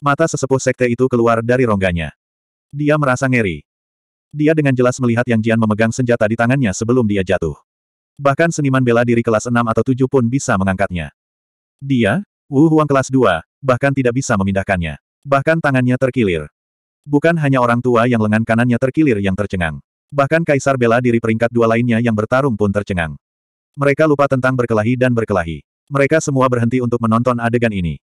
Mata sesepuh sekte itu keluar dari rongganya. Dia merasa ngeri. Dia dengan jelas melihat Yang Jian memegang senjata di tangannya sebelum dia jatuh. Bahkan seniman bela diri kelas 6 atau 7 pun bisa mengangkatnya. Dia, Wu Huang kelas 2, bahkan tidak bisa memindahkannya. Bahkan tangannya terkilir. Bukan hanya orang tua yang lengan kanannya terkilir yang tercengang. Bahkan kaisar bela diri peringkat dua lainnya yang bertarung pun tercengang. Mereka lupa tentang berkelahi dan berkelahi. Mereka semua berhenti untuk menonton adegan ini.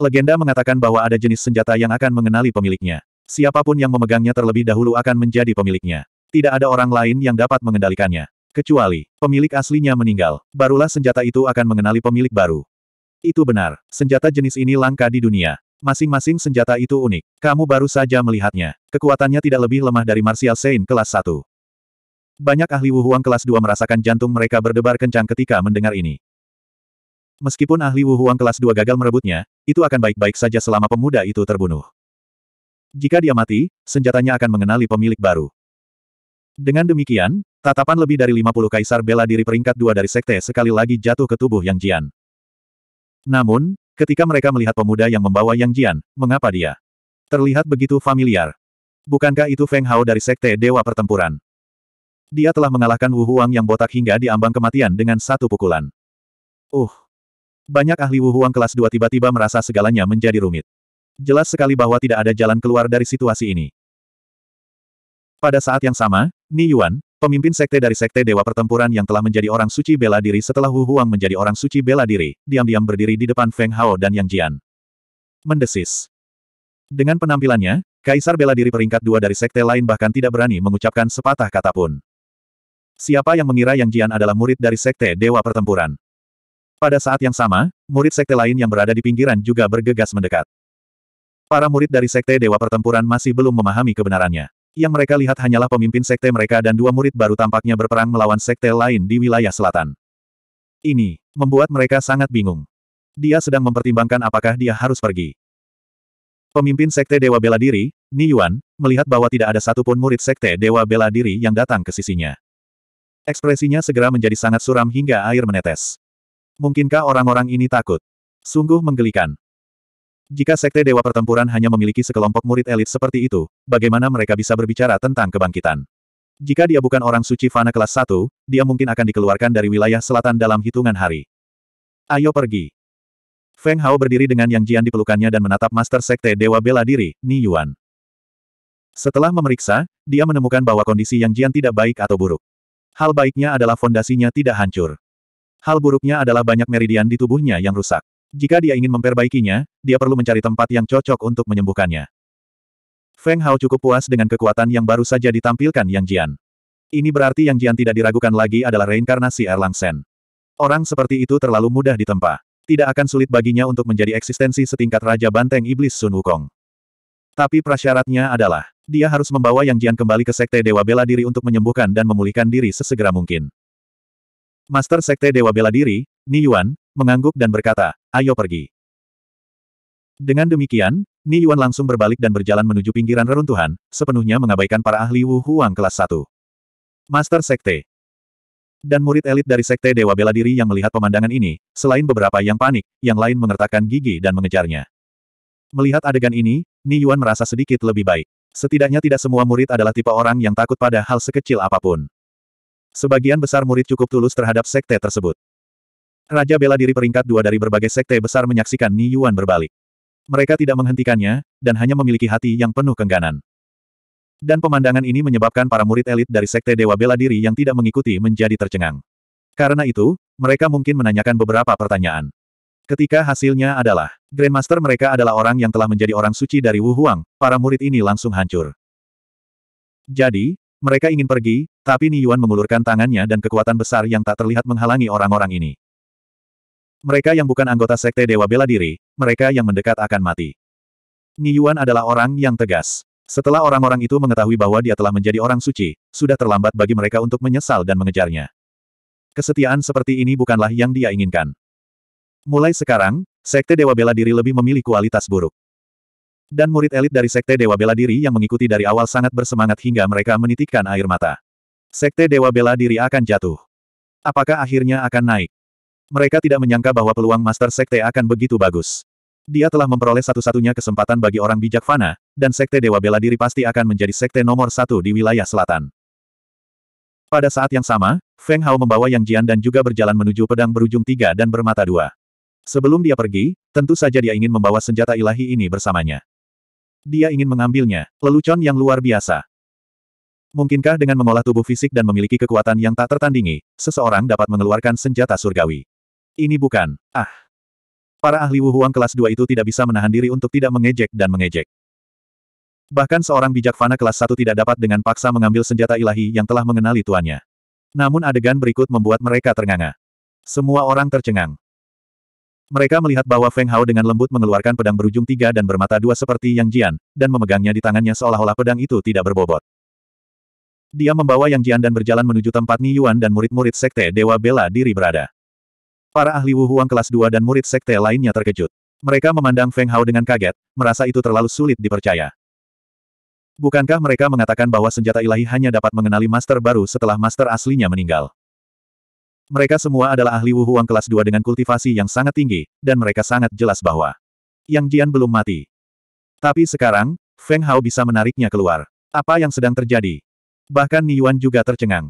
Legenda mengatakan bahwa ada jenis senjata yang akan mengenali pemiliknya. Siapapun yang memegangnya terlebih dahulu akan menjadi pemiliknya. Tidak ada orang lain yang dapat mengendalikannya. Kecuali, pemilik aslinya meninggal, barulah senjata itu akan mengenali pemilik baru. Itu benar, senjata jenis ini langka di dunia. Masing-masing senjata itu unik. Kamu baru saja melihatnya. Kekuatannya tidak lebih lemah dari Martial Saint kelas 1. Banyak ahli Wuhuang kelas 2 merasakan jantung mereka berdebar kencang ketika mendengar ini. Meskipun ahli Wuhuang kelas 2 gagal merebutnya, itu akan baik-baik saja selama pemuda itu terbunuh. Jika dia mati, senjatanya akan mengenali pemilik baru. Dengan demikian, tatapan lebih dari 50 kaisar bela diri peringkat dua dari sekte sekali lagi jatuh ke tubuh Yang Jian. Namun, ketika mereka melihat pemuda yang membawa Yang Jian, mengapa dia terlihat begitu familiar? Bukankah itu Feng Hao dari sekte Dewa Pertempuran? Dia telah mengalahkan Wu Huang yang botak hingga di ambang kematian dengan satu pukulan. Uh, banyak ahli Wu Huang kelas 2 tiba-tiba merasa segalanya menjadi rumit. Jelas sekali bahwa tidak ada jalan keluar dari situasi ini. Pada saat yang sama, Ni Yuan, pemimpin sekte dari sekte Dewa Pertempuran yang telah menjadi orang suci bela diri setelah Wu Huang menjadi orang suci bela diri, diam-diam berdiri di depan Feng Hao dan Yang Jian. Mendesis. Dengan penampilannya, Kaisar bela diri peringkat dua dari sekte lain bahkan tidak berani mengucapkan sepatah kata pun. Siapa yang mengira Yang Jian adalah murid dari sekte Dewa Pertempuran? Pada saat yang sama, murid sekte lain yang berada di pinggiran juga bergegas mendekat. Para murid dari sekte Dewa Pertempuran masih belum memahami kebenarannya. Yang mereka lihat hanyalah pemimpin sekte mereka dan dua murid baru tampaknya berperang melawan sekte lain di wilayah selatan. Ini membuat mereka sangat bingung. Dia sedang mempertimbangkan apakah dia harus pergi. Pemimpin sekte Dewa Bela Diri, Ni Yuan, melihat bahwa tidak ada satupun murid sekte Dewa Bela Diri yang datang ke sisinya. Ekspresinya segera menjadi sangat suram hingga air menetes. Mungkinkah orang-orang ini takut? Sungguh menggelikan. Jika Sekte Dewa Pertempuran hanya memiliki sekelompok murid elit seperti itu, bagaimana mereka bisa berbicara tentang kebangkitan? Jika dia bukan orang suci fana kelas 1, dia mungkin akan dikeluarkan dari wilayah selatan dalam hitungan hari. Ayo pergi. Feng Hao berdiri dengan Yang Jian di pelukannya dan menatap Master Sekte Dewa Bela Diri, Ni Yuan. Setelah memeriksa, dia menemukan bahwa kondisi Yang Jian tidak baik atau buruk. Hal baiknya adalah fondasinya tidak hancur. Hal buruknya adalah banyak meridian di tubuhnya yang rusak. Jika dia ingin memperbaikinya, dia perlu mencari tempat yang cocok untuk menyembuhkannya. Feng Hao cukup puas dengan kekuatan yang baru saja ditampilkan Yang Jian. Ini berarti Yang Jian tidak diragukan lagi adalah reinkarnasi Erlang Sen. Orang seperti itu terlalu mudah ditempa. Tidak akan sulit baginya untuk menjadi eksistensi setingkat Raja Banteng Iblis Sun Wukong. Tapi prasyaratnya adalah, dia harus membawa Yang Jian kembali ke Sekte Dewa Bela Diri untuk menyembuhkan dan memulihkan diri sesegera mungkin. Master Sekte Dewa Bela Diri, Ni Yuan, mengangguk dan berkata, ayo pergi. Dengan demikian, Ni Yuan langsung berbalik dan berjalan menuju pinggiran reruntuhan, sepenuhnya mengabaikan para ahli Wu Huang kelas 1. Master Sekte Dan murid elit dari Sekte Dewa Bela Diri yang melihat pemandangan ini, selain beberapa yang panik, yang lain mengertakkan gigi dan mengejarnya. Melihat adegan ini, Ni Yuan merasa sedikit lebih baik. Setidaknya tidak semua murid adalah tipe orang yang takut pada hal sekecil apapun. Sebagian besar murid cukup tulus terhadap sekte tersebut. Raja bela diri peringkat dua dari berbagai sekte besar menyaksikan Ni Yuan berbalik. Mereka tidak menghentikannya, dan hanya memiliki hati yang penuh kengganan. Dan pemandangan ini menyebabkan para murid elit dari sekte Dewa Bela Diri yang tidak mengikuti menjadi tercengang. Karena itu, mereka mungkin menanyakan beberapa pertanyaan. Ketika hasilnya adalah, Grandmaster mereka adalah orang yang telah menjadi orang suci dari Wu Huang, para murid ini langsung hancur. Jadi, mereka ingin pergi, tapi Ni Yuan mengulurkan tangannya dan kekuatan besar yang tak terlihat menghalangi orang-orang ini. Mereka yang bukan anggota Sekte Dewa Bela Diri, mereka yang mendekat akan mati. Ni Yuan adalah orang yang tegas. Setelah orang-orang itu mengetahui bahwa dia telah menjadi orang suci, sudah terlambat bagi mereka untuk menyesal dan mengejarnya. Kesetiaan seperti ini bukanlah yang dia inginkan. Mulai sekarang, Sekte Dewa Bela Diri lebih memilih kualitas buruk. Dan murid elit dari Sekte Dewa Bela Diri yang mengikuti dari awal sangat bersemangat hingga mereka menitikkan air mata. Sekte Dewa Bela Diri akan jatuh. Apakah akhirnya akan naik? Mereka tidak menyangka bahwa peluang Master Sekte akan begitu bagus. Dia telah memperoleh satu-satunya kesempatan bagi orang bijak fana, dan Sekte Dewa Bela Diri pasti akan menjadi Sekte nomor satu di wilayah selatan. Pada saat yang sama, Feng Hao membawa Yang Jian dan juga berjalan menuju pedang berujung tiga dan bermata dua. Sebelum dia pergi, tentu saja dia ingin membawa senjata ilahi ini bersamanya. Dia ingin mengambilnya, lelucon yang luar biasa. Mungkinkah dengan mengolah tubuh fisik dan memiliki kekuatan yang tak tertandingi, seseorang dapat mengeluarkan senjata surgawi? Ini bukan. Ah. Para ahli Wuhuang kelas 2 itu tidak bisa menahan diri untuk tidak mengejek dan mengejek. Bahkan seorang bijak fana kelas 1 tidak dapat dengan paksa mengambil senjata ilahi yang telah mengenali tuannya. Namun adegan berikut membuat mereka ternganga. Semua orang tercengang. Mereka melihat bahwa Feng Hao dengan lembut mengeluarkan pedang berujung tiga dan bermata dua seperti Yang Jian, dan memegangnya di tangannya seolah-olah pedang itu tidak berbobot. Dia membawa Yang Jian dan berjalan menuju tempat Ni Yuan dan murid-murid Sekte Dewa Bela Diri berada. Para ahli Wu Huang kelas dua dan murid Sekte lainnya terkejut. Mereka memandang Feng Hao dengan kaget, merasa itu terlalu sulit dipercaya. Bukankah mereka mengatakan bahwa senjata ilahi hanya dapat mengenali master baru setelah master aslinya meninggal? Mereka semua adalah ahli Wuhuang kelas 2 dengan kultivasi yang sangat tinggi, dan mereka sangat jelas bahwa Yang Jian belum mati. Tapi sekarang, Feng Hao bisa menariknya keluar. Apa yang sedang terjadi? Bahkan Ni Yuan juga tercengang.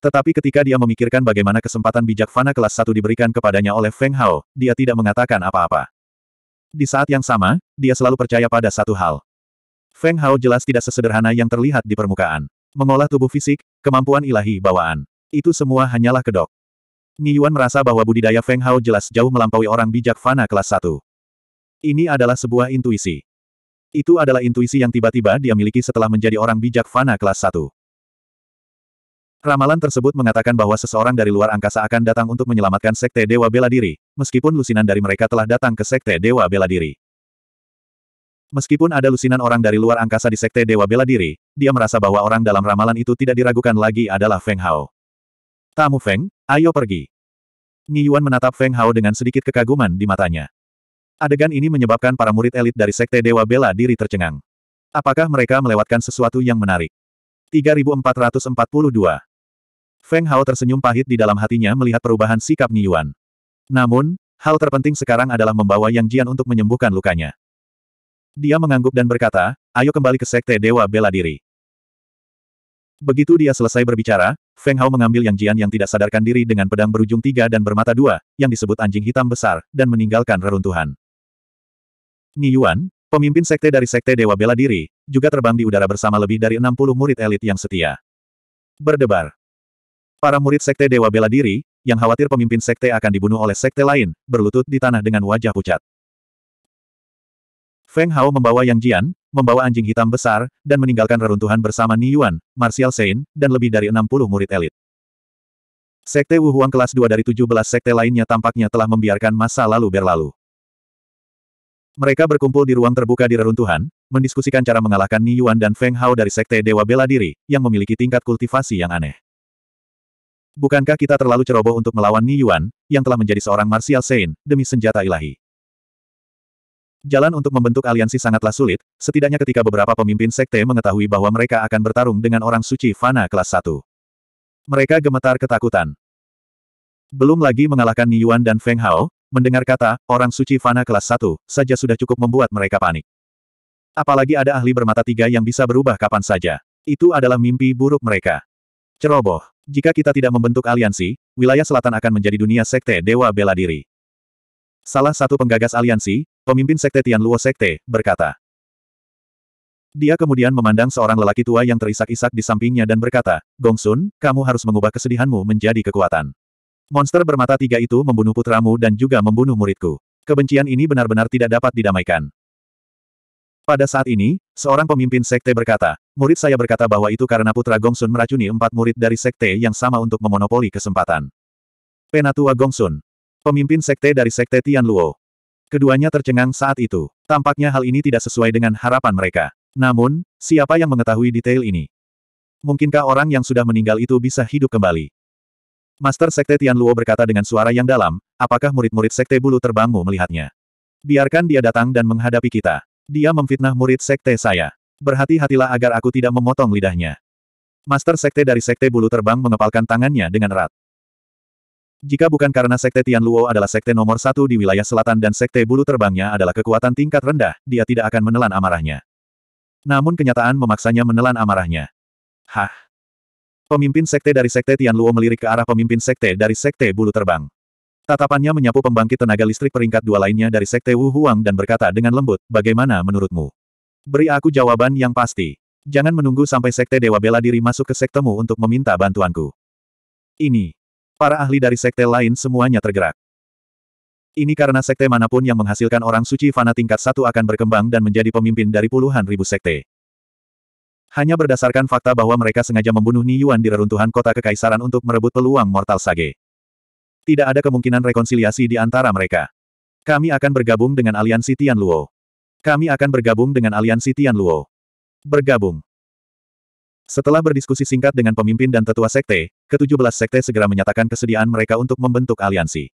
Tetapi ketika dia memikirkan bagaimana kesempatan bijak Fana kelas 1 diberikan kepadanya oleh Feng Hao, dia tidak mengatakan apa-apa. Di saat yang sama, dia selalu percaya pada satu hal. Feng Hao jelas tidak sesederhana yang terlihat di permukaan. Mengolah tubuh fisik, kemampuan ilahi bawaan. Itu semua hanyalah kedok. Ni Yuan merasa bahwa budidaya Feng Hao jelas jauh melampaui orang bijak fana kelas 1. Ini adalah sebuah intuisi. Itu adalah intuisi yang tiba-tiba dia miliki setelah menjadi orang bijak fana kelas 1. Ramalan tersebut mengatakan bahwa seseorang dari luar angkasa akan datang untuk menyelamatkan Sekte Dewa Bela Diri, meskipun lusinan dari mereka telah datang ke Sekte Dewa Bela Diri. Meskipun ada lusinan orang dari luar angkasa di Sekte Dewa Bela Diri, dia merasa bahwa orang dalam ramalan itu tidak diragukan lagi adalah Feng Hao. Tamu Feng, ayo pergi. Yuan menatap Feng Hao dengan sedikit kekaguman di matanya. Adegan ini menyebabkan para murid elit dari Sekte Dewa Bela Diri tercengang. Apakah mereka melewatkan sesuatu yang menarik? 3442 Feng Hao tersenyum pahit di dalam hatinya melihat perubahan sikap Yuan. Namun, hal terpenting sekarang adalah membawa Yang Jian untuk menyembuhkan lukanya. Dia mengangguk dan berkata, ayo kembali ke Sekte Dewa Bela Diri. Begitu dia selesai berbicara, Feng Hao mengambil Yang Jian yang tidak sadarkan diri dengan pedang berujung tiga dan bermata dua, yang disebut anjing hitam besar, dan meninggalkan reruntuhan. Ni Yuan, pemimpin sekte dari sekte Dewa Bela Diri, juga terbang di udara bersama lebih dari 60 murid elit yang setia. Berdebar. Para murid sekte Dewa Bela Diri, yang khawatir pemimpin sekte akan dibunuh oleh sekte lain, berlutut di tanah dengan wajah pucat. Feng Hao membawa Yang Jian, membawa anjing hitam besar, dan meninggalkan reruntuhan bersama Ni Yuan, Martial Sein, dan lebih dari 60 murid elit. Sekte Wu Huang kelas 2 dari 17 sekte lainnya tampaknya telah membiarkan masa lalu berlalu. Mereka berkumpul di ruang terbuka di reruntuhan, mendiskusikan cara mengalahkan Ni Yuan dan Feng Hao dari sekte Dewa Bela Diri, yang memiliki tingkat kultivasi yang aneh. Bukankah kita terlalu ceroboh untuk melawan Ni Yuan, yang telah menjadi seorang Martial Sein, demi senjata ilahi? Jalan untuk membentuk aliansi sangatlah sulit, setidaknya ketika beberapa pemimpin sekte mengetahui bahwa mereka akan bertarung dengan orang suci Fana kelas 1. Mereka gemetar ketakutan. Belum lagi mengalahkan Ni Yuan dan Feng Hao, mendengar kata, orang suci Fana kelas 1, saja sudah cukup membuat mereka panik. Apalagi ada ahli bermata tiga yang bisa berubah kapan saja. Itu adalah mimpi buruk mereka. Ceroboh. Jika kita tidak membentuk aliansi, wilayah selatan akan menjadi dunia sekte Dewa Bela Diri. Salah satu penggagas aliansi, pemimpin sekte Tian Luo Sekte, berkata. Dia kemudian memandang seorang lelaki tua yang terisak-isak di sampingnya dan berkata, Gongsun, kamu harus mengubah kesedihanmu menjadi kekuatan. Monster bermata tiga itu membunuh putramu dan juga membunuh muridku. Kebencian ini benar-benar tidak dapat didamaikan. Pada saat ini, seorang pemimpin sekte berkata, murid saya berkata bahwa itu karena putra Gongsun meracuni empat murid dari sekte yang sama untuk memonopoli kesempatan. Penatua Gongsun. Pemimpin sekte dari sekte Tian Luo, Keduanya tercengang saat itu. Tampaknya hal ini tidak sesuai dengan harapan mereka. Namun, siapa yang mengetahui detail ini? Mungkinkah orang yang sudah meninggal itu bisa hidup kembali? Master Sekte Tian Luo berkata dengan suara yang dalam, apakah murid-murid Sekte Bulu Terbangmu melihatnya? Biarkan dia datang dan menghadapi kita. Dia memfitnah murid Sekte saya. Berhati-hatilah agar aku tidak memotong lidahnya. Master Sekte dari Sekte Bulu Terbang mengepalkan tangannya dengan erat. Jika bukan karena Sekte Tian Luo adalah sekte nomor satu di wilayah selatan dan sekte bulu terbangnya adalah kekuatan tingkat rendah, dia tidak akan menelan amarahnya. Namun kenyataan memaksanya menelan amarahnya. Hah? Pemimpin sekte dari Sekte Tian Luo melirik ke arah pemimpin sekte dari Sekte Bulu Terbang. Tatapannya menyapu pembangkit tenaga listrik peringkat dua lainnya dari Sekte Wu Huang dan berkata dengan lembut, bagaimana menurutmu? Beri aku jawaban yang pasti. Jangan menunggu sampai Sekte Dewa Bela Diri masuk ke sektemu untuk meminta bantuanku. Ini, Para ahli dari sekte lain semuanya tergerak. Ini karena sekte manapun yang menghasilkan orang suci fana tingkat satu akan berkembang dan menjadi pemimpin dari puluhan ribu sekte. Hanya berdasarkan fakta bahwa mereka sengaja membunuh Yuan di reruntuhan kota kekaisaran untuk merebut peluang Mortal Sage. Tidak ada kemungkinan rekonsiliasi di antara mereka. Kami akan bergabung dengan aliansi Tian Luo. Kami akan bergabung dengan aliansi Tian Luo. Bergabung. Setelah berdiskusi singkat dengan pemimpin dan tetua sekte, ke-17 sekte segera menyatakan kesediaan mereka untuk membentuk aliansi.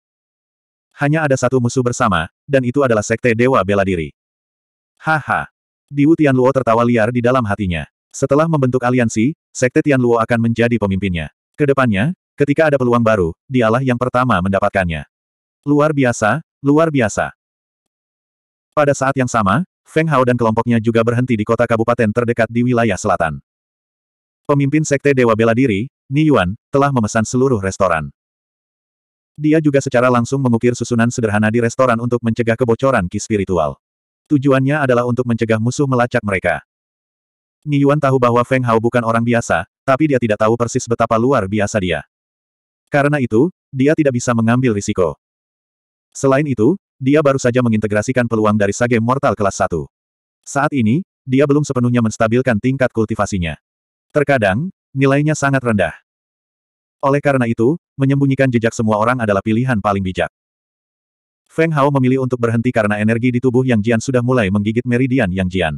Hanya ada satu musuh bersama, dan itu adalah sekte Dewa Bela Diri. Haha. Di Diwu Tianluo tertawa liar di dalam hatinya. Setelah membentuk aliansi, sekte Tianluo akan menjadi pemimpinnya. Kedepannya, ketika ada peluang baru, dialah yang pertama mendapatkannya. Luar biasa, luar biasa. Pada saat yang sama, Feng Hao dan kelompoknya juga berhenti di kota kabupaten terdekat di wilayah selatan. Pemimpin Sekte Dewa Bela Diri, Ni Yuan, telah memesan seluruh restoran. Dia juga secara langsung mengukir susunan sederhana di restoran untuk mencegah kebocoran ki spiritual. Tujuannya adalah untuk mencegah musuh melacak mereka. Ni Yuan tahu bahwa Feng Hao bukan orang biasa, tapi dia tidak tahu persis betapa luar biasa dia. Karena itu, dia tidak bisa mengambil risiko. Selain itu, dia baru saja mengintegrasikan peluang dari sage mortal kelas 1. Saat ini, dia belum sepenuhnya menstabilkan tingkat kultivasinya. Terkadang, nilainya sangat rendah. Oleh karena itu, menyembunyikan jejak semua orang adalah pilihan paling bijak. Feng Hao memilih untuk berhenti karena energi di tubuh Yang Jian sudah mulai menggigit meridian Yang Jian.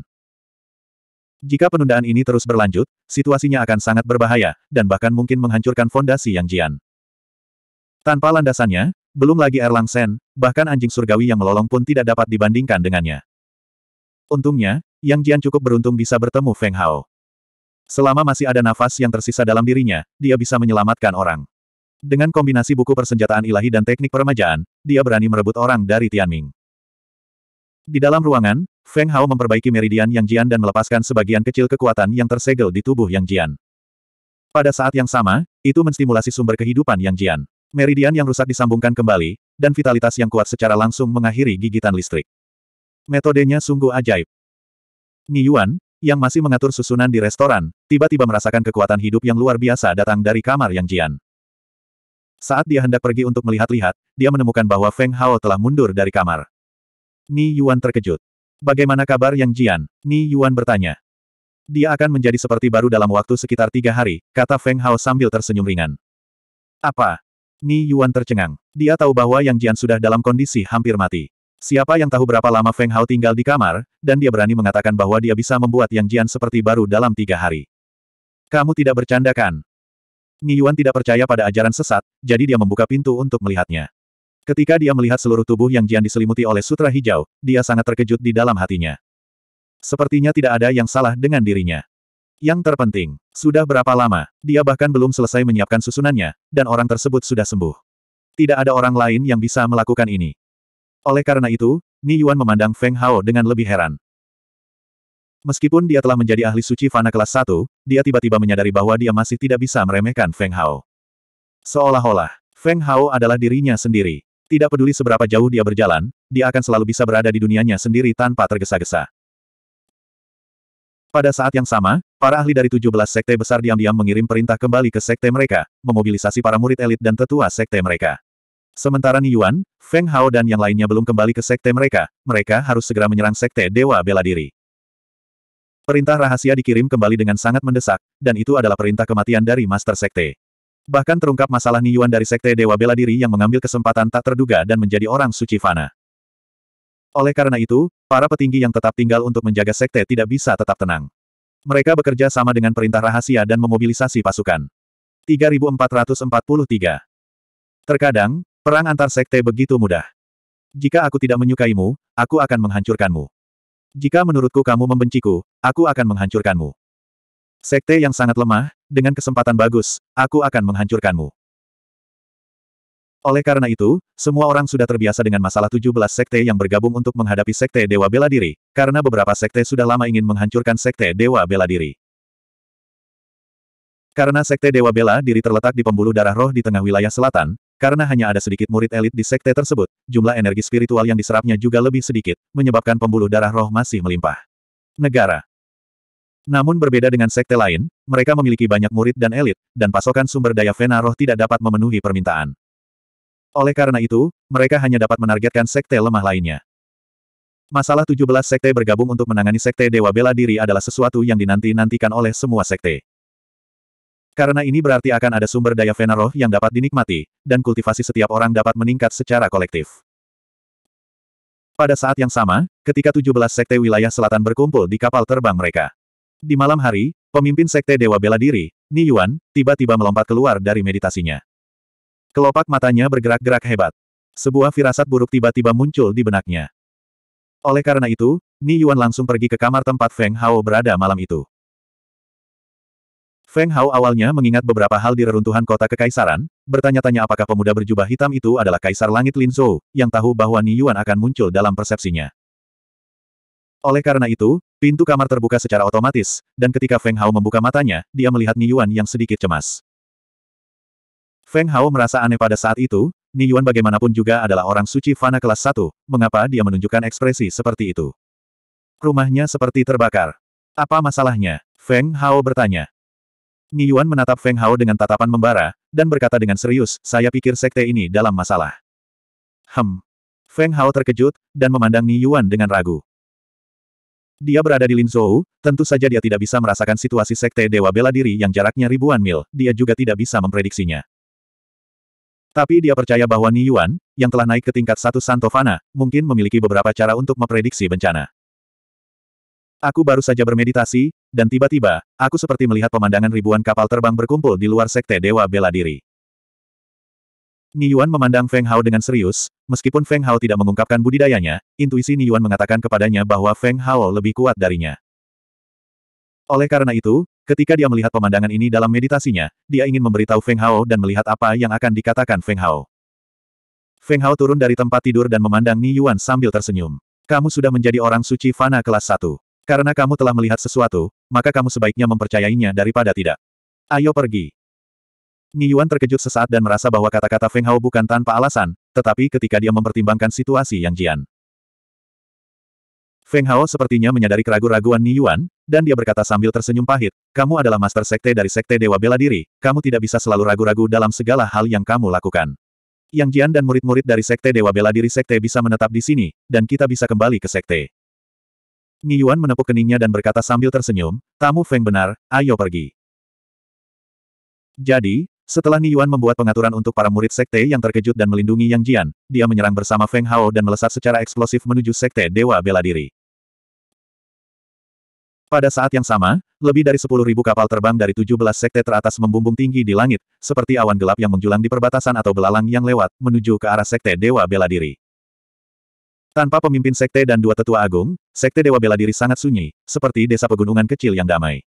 Jika penundaan ini terus berlanjut, situasinya akan sangat berbahaya, dan bahkan mungkin menghancurkan fondasi Yang Jian. Tanpa landasannya, belum lagi Erlang Sen, bahkan anjing surgawi yang melolong pun tidak dapat dibandingkan dengannya. Untungnya, Yang Jian cukup beruntung bisa bertemu Feng Hao. Selama masih ada nafas yang tersisa dalam dirinya, dia bisa menyelamatkan orang. Dengan kombinasi buku persenjataan ilahi dan teknik peremajaan, dia berani merebut orang dari Tianming. Di dalam ruangan, Feng Hao memperbaiki meridian Yang Jian dan melepaskan sebagian kecil kekuatan yang tersegel di tubuh Yang Jian. Pada saat yang sama, itu menstimulasi sumber kehidupan Yang Jian. Meridian yang rusak disambungkan kembali, dan vitalitas yang kuat secara langsung mengakhiri gigitan listrik. Metodenya sungguh ajaib. Ni Yuan yang masih mengatur susunan di restoran, tiba-tiba merasakan kekuatan hidup yang luar biasa datang dari kamar Yang Jian. Saat dia hendak pergi untuk melihat-lihat, dia menemukan bahwa Feng Hao telah mundur dari kamar. Ni Yuan terkejut. Bagaimana kabar Yang Jian? Ni Yuan bertanya. Dia akan menjadi seperti baru dalam waktu sekitar tiga hari, kata Feng Hao sambil tersenyum ringan. Apa? Ni Yuan tercengang. Dia tahu bahwa Yang Jian sudah dalam kondisi hampir mati. Siapa yang tahu berapa lama Feng Hao tinggal di kamar, dan dia berani mengatakan bahwa dia bisa membuat Yang Jian seperti baru dalam tiga hari. Kamu tidak bercanda kan? Ni Yuan tidak percaya pada ajaran sesat, jadi dia membuka pintu untuk melihatnya. Ketika dia melihat seluruh tubuh Yang Jian diselimuti oleh sutra hijau, dia sangat terkejut di dalam hatinya. Sepertinya tidak ada yang salah dengan dirinya. Yang terpenting, sudah berapa lama, dia bahkan belum selesai menyiapkan susunannya, dan orang tersebut sudah sembuh. Tidak ada orang lain yang bisa melakukan ini. Oleh karena itu, Ni Yuan memandang Feng Hao dengan lebih heran. Meskipun dia telah menjadi ahli suci fana kelas 1, dia tiba-tiba menyadari bahwa dia masih tidak bisa meremehkan Feng Hao. Seolah-olah, Feng Hao adalah dirinya sendiri. Tidak peduli seberapa jauh dia berjalan, dia akan selalu bisa berada di dunianya sendiri tanpa tergesa-gesa. Pada saat yang sama, para ahli dari 17 sekte besar diam-diam mengirim perintah kembali ke sekte mereka, memobilisasi para murid elit dan tetua sekte mereka. Sementara Niyuan, Feng Hao dan yang lainnya belum kembali ke sekte mereka, mereka harus segera menyerang sekte Dewa Bela Diri. Perintah rahasia dikirim kembali dengan sangat mendesak, dan itu adalah perintah kematian dari Master Sekte. Bahkan terungkap masalah Niyuan dari Sekte Dewa Bela Diri yang mengambil kesempatan tak terduga dan menjadi orang suci fana. Oleh karena itu, para petinggi yang tetap tinggal untuk menjaga Sekte tidak bisa tetap tenang. Mereka bekerja sama dengan perintah rahasia dan memobilisasi pasukan. 3443 Terkadang, Perang antar sekte begitu mudah. Jika aku tidak menyukaimu, aku akan menghancurkanmu. Jika menurutku kamu membenciku, aku akan menghancurkanmu. Sekte yang sangat lemah, dengan kesempatan bagus, aku akan menghancurkanmu. Oleh karena itu, semua orang sudah terbiasa dengan masalah 17 sekte yang bergabung untuk menghadapi sekte Dewa Bela Diri, karena beberapa sekte sudah lama ingin menghancurkan sekte Dewa Bela Diri. Karena Sekte Dewa Bela diri terletak di pembuluh darah roh di tengah wilayah selatan, karena hanya ada sedikit murid elit di sekte tersebut, jumlah energi spiritual yang diserapnya juga lebih sedikit, menyebabkan pembuluh darah roh masih melimpah. Negara Namun berbeda dengan sekte lain, mereka memiliki banyak murid dan elit, dan pasokan sumber daya Vena roh tidak dapat memenuhi permintaan. Oleh karena itu, mereka hanya dapat menargetkan sekte lemah lainnya. Masalah 17 sekte bergabung untuk menangani sekte Dewa Bela Diri adalah sesuatu yang dinanti-nantikan oleh semua sekte. Karena ini berarti akan ada sumber daya Vena yang dapat dinikmati, dan kultivasi setiap orang dapat meningkat secara kolektif. Pada saat yang sama, ketika 17 sekte wilayah selatan berkumpul di kapal terbang mereka. Di malam hari, pemimpin sekte Dewa Bela Diri, Ni Yuan, tiba-tiba melompat keluar dari meditasinya. Kelopak matanya bergerak-gerak hebat. Sebuah firasat buruk tiba-tiba muncul di benaknya. Oleh karena itu, Ni Yuan langsung pergi ke kamar tempat Feng Hao berada malam itu. Feng Hao awalnya mengingat beberapa hal di reruntuhan kota kekaisaran, bertanya-tanya apakah pemuda berjubah hitam itu adalah Kaisar Langit Lin Zhou, yang tahu bahwa Ni Yuan akan muncul dalam persepsinya. Oleh karena itu, pintu kamar terbuka secara otomatis, dan ketika Feng Hao membuka matanya, dia melihat Ni Yuan yang sedikit cemas. Feng Hao merasa aneh pada saat itu, Ni Yuan bagaimanapun juga adalah orang suci Fana kelas 1, mengapa dia menunjukkan ekspresi seperti itu? Rumahnya seperti terbakar. Apa masalahnya? Feng Hao bertanya. Yuan menatap Feng Hao dengan tatapan membara, dan berkata dengan serius, saya pikir sekte ini dalam masalah. Hem. Feng Hao terkejut, dan memandang Yuan dengan ragu. Dia berada di Linzhou, tentu saja dia tidak bisa merasakan situasi sekte Dewa Bela Diri yang jaraknya ribuan mil, dia juga tidak bisa memprediksinya. Tapi dia percaya bahwa Ni Yuan, yang telah naik ke tingkat satu Santo Fana, mungkin memiliki beberapa cara untuk memprediksi bencana. Aku baru saja bermeditasi, dan tiba-tiba, aku seperti melihat pemandangan ribuan kapal terbang berkumpul di luar sekte Dewa Bela Diri. Yuan memandang Feng Hao dengan serius, meskipun Feng Hao tidak mengungkapkan budidayanya, intuisi Ni Yuan mengatakan kepadanya bahwa Feng Hao lebih kuat darinya. Oleh karena itu, ketika dia melihat pemandangan ini dalam meditasinya, dia ingin memberitahu Feng Hao dan melihat apa yang akan dikatakan Feng Hao. Feng Hao turun dari tempat tidur dan memandang Ni Yuan sambil tersenyum. Kamu sudah menjadi orang suci fana kelas 1. Karena kamu telah melihat sesuatu, maka kamu sebaiknya mempercayainya daripada tidak. Ayo pergi. Ni Yuan terkejut sesaat dan merasa bahwa kata-kata Feng Hao bukan tanpa alasan, tetapi ketika dia mempertimbangkan situasi Yang Jian. Feng Hao sepertinya menyadari keraguan-raguan Yuan, dan dia berkata sambil tersenyum pahit, kamu adalah master sekte dari sekte Dewa Bela Diri, kamu tidak bisa selalu ragu-ragu dalam segala hal yang kamu lakukan. Yang Jian dan murid-murid dari sekte Dewa Bela Diri sekte bisa menetap di sini, dan kita bisa kembali ke sekte. Yuan menepuk keningnya dan berkata sambil tersenyum, tamu Feng benar, ayo pergi. Jadi, setelah Yuan membuat pengaturan untuk para murid sekte yang terkejut dan melindungi Yang Jian, dia menyerang bersama Feng Hao dan melesat secara eksplosif menuju sekte Dewa Bela Diri. Pada saat yang sama, lebih dari 10.000 kapal terbang dari 17 sekte teratas membumbung tinggi di langit, seperti awan gelap yang menjulang di perbatasan atau belalang yang lewat, menuju ke arah sekte Dewa Bela Diri. Tanpa pemimpin sekte dan dua tetua agung, sekte Dewa Bela Diri sangat sunyi, seperti desa pegunungan kecil yang damai.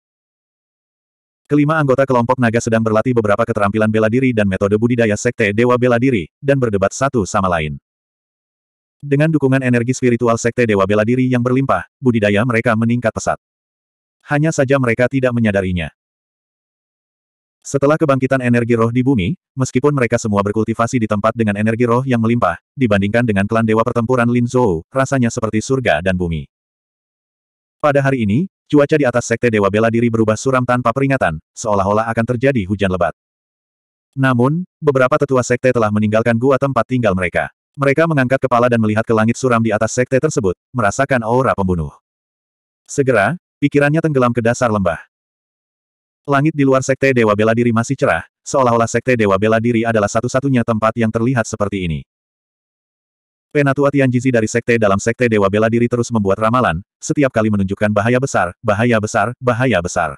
Kelima anggota kelompok naga sedang berlatih beberapa keterampilan bela diri dan metode budidaya sekte Dewa Bela Diri, dan berdebat satu sama lain. Dengan dukungan energi spiritual sekte Dewa Bela Diri yang berlimpah, budidaya mereka meningkat pesat. Hanya saja mereka tidak menyadarinya. Setelah kebangkitan energi roh di bumi, meskipun mereka semua berkultivasi di tempat dengan energi roh yang melimpah, dibandingkan dengan klan dewa pertempuran Lin Zhou, rasanya seperti surga dan bumi. Pada hari ini, cuaca di atas sekte dewa bela diri berubah suram tanpa peringatan, seolah-olah akan terjadi hujan lebat. Namun, beberapa tetua sekte telah meninggalkan gua tempat tinggal mereka. Mereka mengangkat kepala dan melihat ke langit suram di atas sekte tersebut, merasakan aura pembunuh. Segera, pikirannya tenggelam ke dasar lembah. Langit di luar Sekte Dewa Bela Diri masih cerah, seolah-olah Sekte Dewa Bela Diri adalah satu-satunya tempat yang terlihat seperti ini. Penatua Tianjizi dari Sekte dalam Sekte Dewa Bela Diri terus membuat ramalan, setiap kali menunjukkan bahaya besar, bahaya besar, bahaya besar.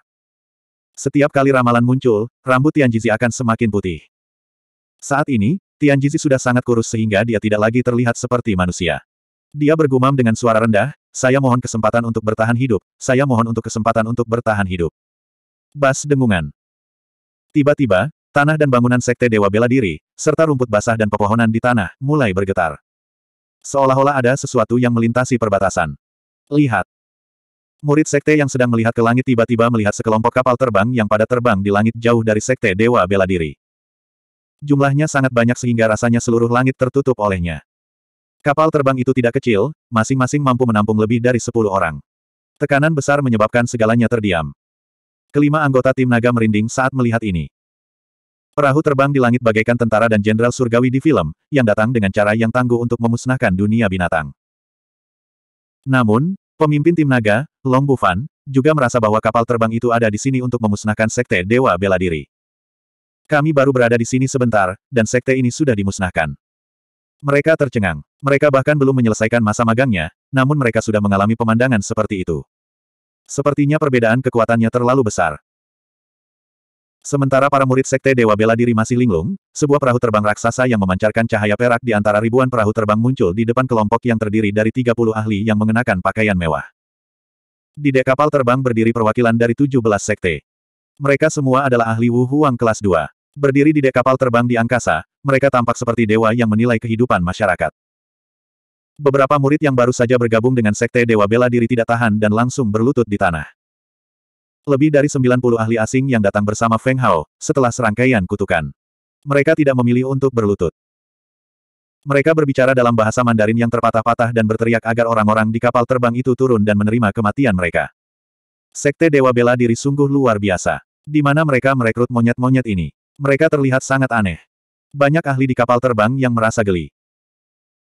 Setiap kali ramalan muncul, rambut Tianjizi akan semakin putih. Saat ini, Tianjizi sudah sangat kurus sehingga dia tidak lagi terlihat seperti manusia. Dia bergumam dengan suara rendah, saya mohon kesempatan untuk bertahan hidup, saya mohon untuk kesempatan untuk bertahan hidup. Bas dengungan. Tiba-tiba, tanah dan bangunan sekte Dewa Bela Diri, serta rumput basah dan pepohonan di tanah, mulai bergetar. Seolah-olah ada sesuatu yang melintasi perbatasan. Lihat. Murid sekte yang sedang melihat ke langit tiba-tiba melihat sekelompok kapal terbang yang pada terbang di langit jauh dari sekte Dewa Bela Diri. Jumlahnya sangat banyak sehingga rasanya seluruh langit tertutup olehnya. Kapal terbang itu tidak kecil, masing-masing mampu menampung lebih dari 10 orang. Tekanan besar menyebabkan segalanya terdiam. Kelima anggota tim naga merinding saat melihat ini. Perahu terbang di langit bagaikan tentara dan jenderal surgawi di film, yang datang dengan cara yang tangguh untuk memusnahkan dunia binatang. Namun, pemimpin tim naga, Long Bufan, juga merasa bahwa kapal terbang itu ada di sini untuk memusnahkan sekte Dewa Bela Diri. Kami baru berada di sini sebentar, dan sekte ini sudah dimusnahkan. Mereka tercengang. Mereka bahkan belum menyelesaikan masa magangnya, namun mereka sudah mengalami pemandangan seperti itu. Sepertinya perbedaan kekuatannya terlalu besar. Sementara para murid Sekte Dewa Bela Diri masih linglung, sebuah perahu terbang raksasa yang memancarkan cahaya perak di antara ribuan perahu terbang muncul di depan kelompok yang terdiri dari 30 ahli yang mengenakan pakaian mewah. Di dek kapal terbang berdiri perwakilan dari 17 sekte. Mereka semua adalah ahli Wu Huang kelas 2. Berdiri di dek kapal terbang di angkasa, mereka tampak seperti dewa yang menilai kehidupan masyarakat. Beberapa murid yang baru saja bergabung dengan Sekte Dewa Bela Diri tidak tahan dan langsung berlutut di tanah. Lebih dari 90 ahli asing yang datang bersama Feng Hao, setelah serangkaian kutukan. Mereka tidak memilih untuk berlutut. Mereka berbicara dalam bahasa Mandarin yang terpatah-patah dan berteriak agar orang-orang di kapal terbang itu turun dan menerima kematian mereka. Sekte Dewa Bela Diri sungguh luar biasa. Di mana mereka merekrut monyet-monyet ini. Mereka terlihat sangat aneh. Banyak ahli di kapal terbang yang merasa geli.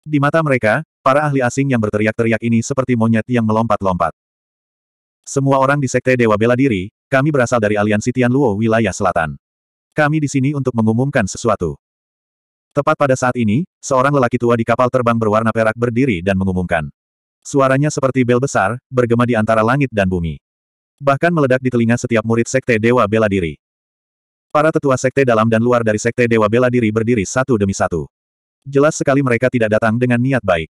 Di mata mereka, Para ahli asing yang berteriak-teriak ini seperti monyet yang melompat-lompat. Semua orang di Sekte Dewa Bela Diri, kami berasal dari aliansi Tianluo wilayah selatan. Kami di sini untuk mengumumkan sesuatu. Tepat pada saat ini, seorang lelaki tua di kapal terbang berwarna perak berdiri dan mengumumkan. Suaranya seperti bel besar, bergema di antara langit dan bumi. Bahkan meledak di telinga setiap murid Sekte Dewa Bela Diri. Para tetua sekte dalam dan luar dari sekte Dewa Bela Diri berdiri satu demi satu. Jelas sekali mereka tidak datang dengan niat baik.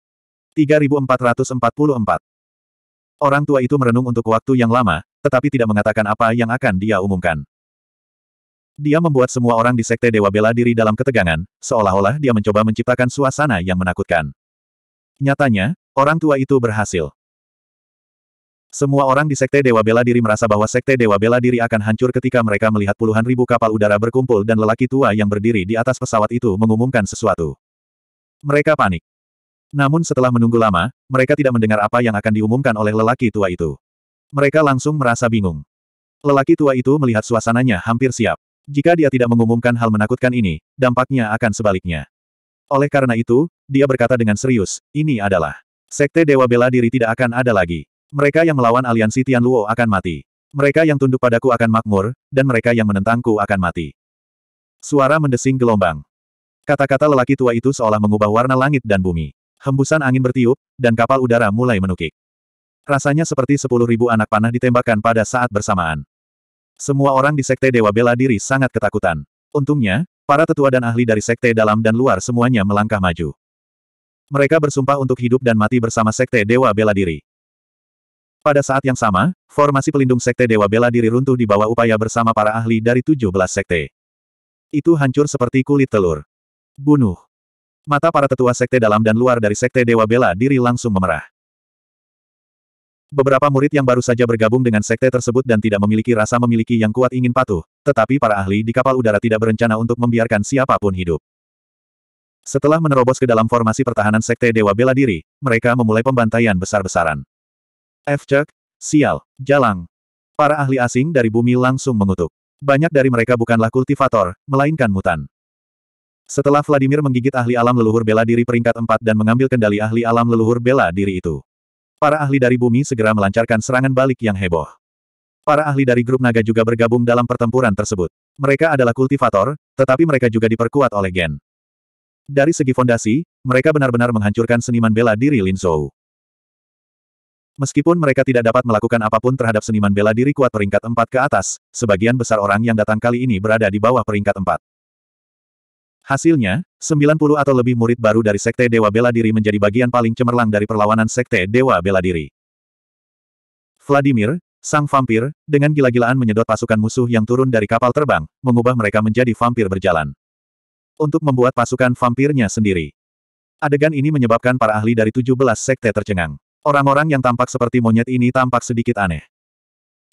3444. Orang tua itu merenung untuk waktu yang lama, tetapi tidak mengatakan apa yang akan dia umumkan. Dia membuat semua orang di Sekte Dewa bela diri dalam ketegangan, seolah-olah dia mencoba menciptakan suasana yang menakutkan. Nyatanya, orang tua itu berhasil. Semua orang di Sekte Dewa bela diri merasa bahwa Sekte Dewa bela diri akan hancur ketika mereka melihat puluhan ribu kapal udara berkumpul dan lelaki tua yang berdiri di atas pesawat itu mengumumkan sesuatu. Mereka panik. Namun setelah menunggu lama, mereka tidak mendengar apa yang akan diumumkan oleh lelaki tua itu. Mereka langsung merasa bingung. Lelaki tua itu melihat suasananya hampir siap. Jika dia tidak mengumumkan hal menakutkan ini, dampaknya akan sebaliknya. Oleh karena itu, dia berkata dengan serius, ini adalah sekte Dewa Bela Diri tidak akan ada lagi. Mereka yang melawan aliansi Tian Luo akan mati. Mereka yang tunduk padaku akan makmur, dan mereka yang menentangku akan mati. Suara mendesing gelombang. Kata-kata lelaki tua itu seolah mengubah warna langit dan bumi hembusan angin bertiup, dan kapal udara mulai menukik. Rasanya seperti sepuluh ribu anak panah ditembakkan pada saat bersamaan. Semua orang di Sekte Dewa Bela Diri sangat ketakutan. Untungnya, para tetua dan ahli dari Sekte dalam dan luar semuanya melangkah maju. Mereka bersumpah untuk hidup dan mati bersama Sekte Dewa Bela Diri. Pada saat yang sama, formasi pelindung Sekte Dewa Bela Diri runtuh di bawah upaya bersama para ahli dari 17 Sekte. Itu hancur seperti kulit telur. Bunuh. Mata para tetua sekte dalam dan luar dari sekte Dewa Bela Diri langsung memerah. Beberapa murid yang baru saja bergabung dengan sekte tersebut dan tidak memiliki rasa memiliki yang kuat ingin patuh, tetapi para ahli di kapal udara tidak berencana untuk membiarkan siapapun hidup. Setelah menerobos ke dalam formasi pertahanan sekte Dewa Bela Diri, mereka memulai pembantaian besar-besaran. Efcek, Sial, Jalang. Para ahli asing dari bumi langsung mengutuk. Banyak dari mereka bukanlah kultivator, melainkan mutan. Setelah Vladimir menggigit ahli alam leluhur bela diri peringkat 4 dan mengambil kendali ahli alam leluhur bela diri itu. Para ahli dari bumi segera melancarkan serangan balik yang heboh. Para ahli dari grup naga juga bergabung dalam pertempuran tersebut. Mereka adalah kultivator, tetapi mereka juga diperkuat oleh gen. Dari segi fondasi, mereka benar-benar menghancurkan seniman bela diri Lin Zhou. Meskipun mereka tidak dapat melakukan apapun terhadap seniman bela diri kuat peringkat 4 ke atas, sebagian besar orang yang datang kali ini berada di bawah peringkat 4. Hasilnya, 90 atau lebih murid baru dari Sekte Dewa Bela Diri menjadi bagian paling cemerlang dari perlawanan Sekte Dewa Bela Diri. Vladimir, sang vampir, dengan gila-gilaan menyedot pasukan musuh yang turun dari kapal terbang, mengubah mereka menjadi vampir berjalan. Untuk membuat pasukan vampirnya sendiri. Adegan ini menyebabkan para ahli dari 17 sekte tercengang. Orang-orang yang tampak seperti monyet ini tampak sedikit aneh.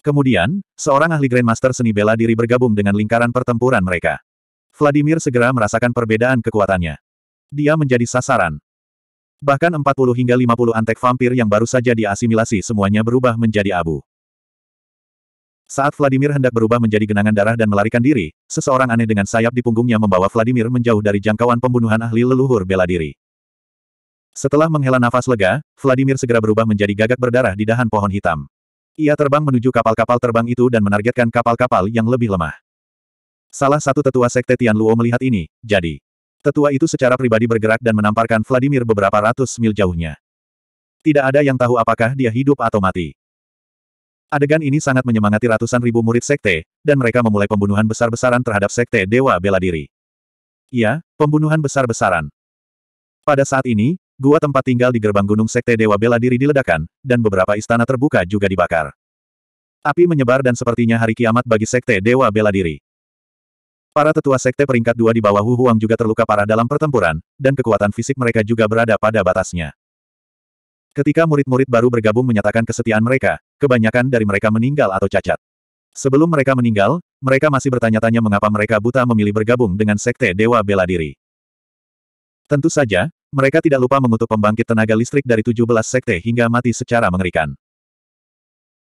Kemudian, seorang ahli Grandmaster seni bela diri bergabung dengan lingkaran pertempuran mereka. Vladimir segera merasakan perbedaan kekuatannya. Dia menjadi sasaran. Bahkan 40 hingga 50 antek vampir yang baru saja diasimilasi semuanya berubah menjadi abu. Saat Vladimir hendak berubah menjadi genangan darah dan melarikan diri, seseorang aneh dengan sayap di punggungnya membawa Vladimir menjauh dari jangkauan pembunuhan ahli leluhur bela diri. Setelah menghela nafas lega, Vladimir segera berubah menjadi gagak berdarah di dahan pohon hitam. Ia terbang menuju kapal-kapal terbang itu dan menargetkan kapal-kapal yang lebih lemah. Salah satu tetua sekte Tianluo melihat ini, jadi. Tetua itu secara pribadi bergerak dan menamparkan Vladimir beberapa ratus mil jauhnya. Tidak ada yang tahu apakah dia hidup atau mati. Adegan ini sangat menyemangati ratusan ribu murid sekte, dan mereka memulai pembunuhan besar-besaran terhadap sekte Dewa Bela Diri. Ya, pembunuhan besar-besaran. Pada saat ini, gua tempat tinggal di gerbang gunung sekte Dewa Bela Diri diledakan, dan beberapa istana terbuka juga dibakar. Api menyebar dan sepertinya hari kiamat bagi sekte Dewa Bela Diri. Para tetua sekte peringkat dua di bawah Hu Huang juga terluka parah dalam pertempuran, dan kekuatan fisik mereka juga berada pada batasnya. Ketika murid-murid baru bergabung menyatakan kesetiaan mereka, kebanyakan dari mereka meninggal atau cacat. Sebelum mereka meninggal, mereka masih bertanya-tanya mengapa mereka buta memilih bergabung dengan sekte Dewa Bela Diri. Tentu saja, mereka tidak lupa mengutuk pembangkit tenaga listrik dari 17 sekte hingga mati secara mengerikan.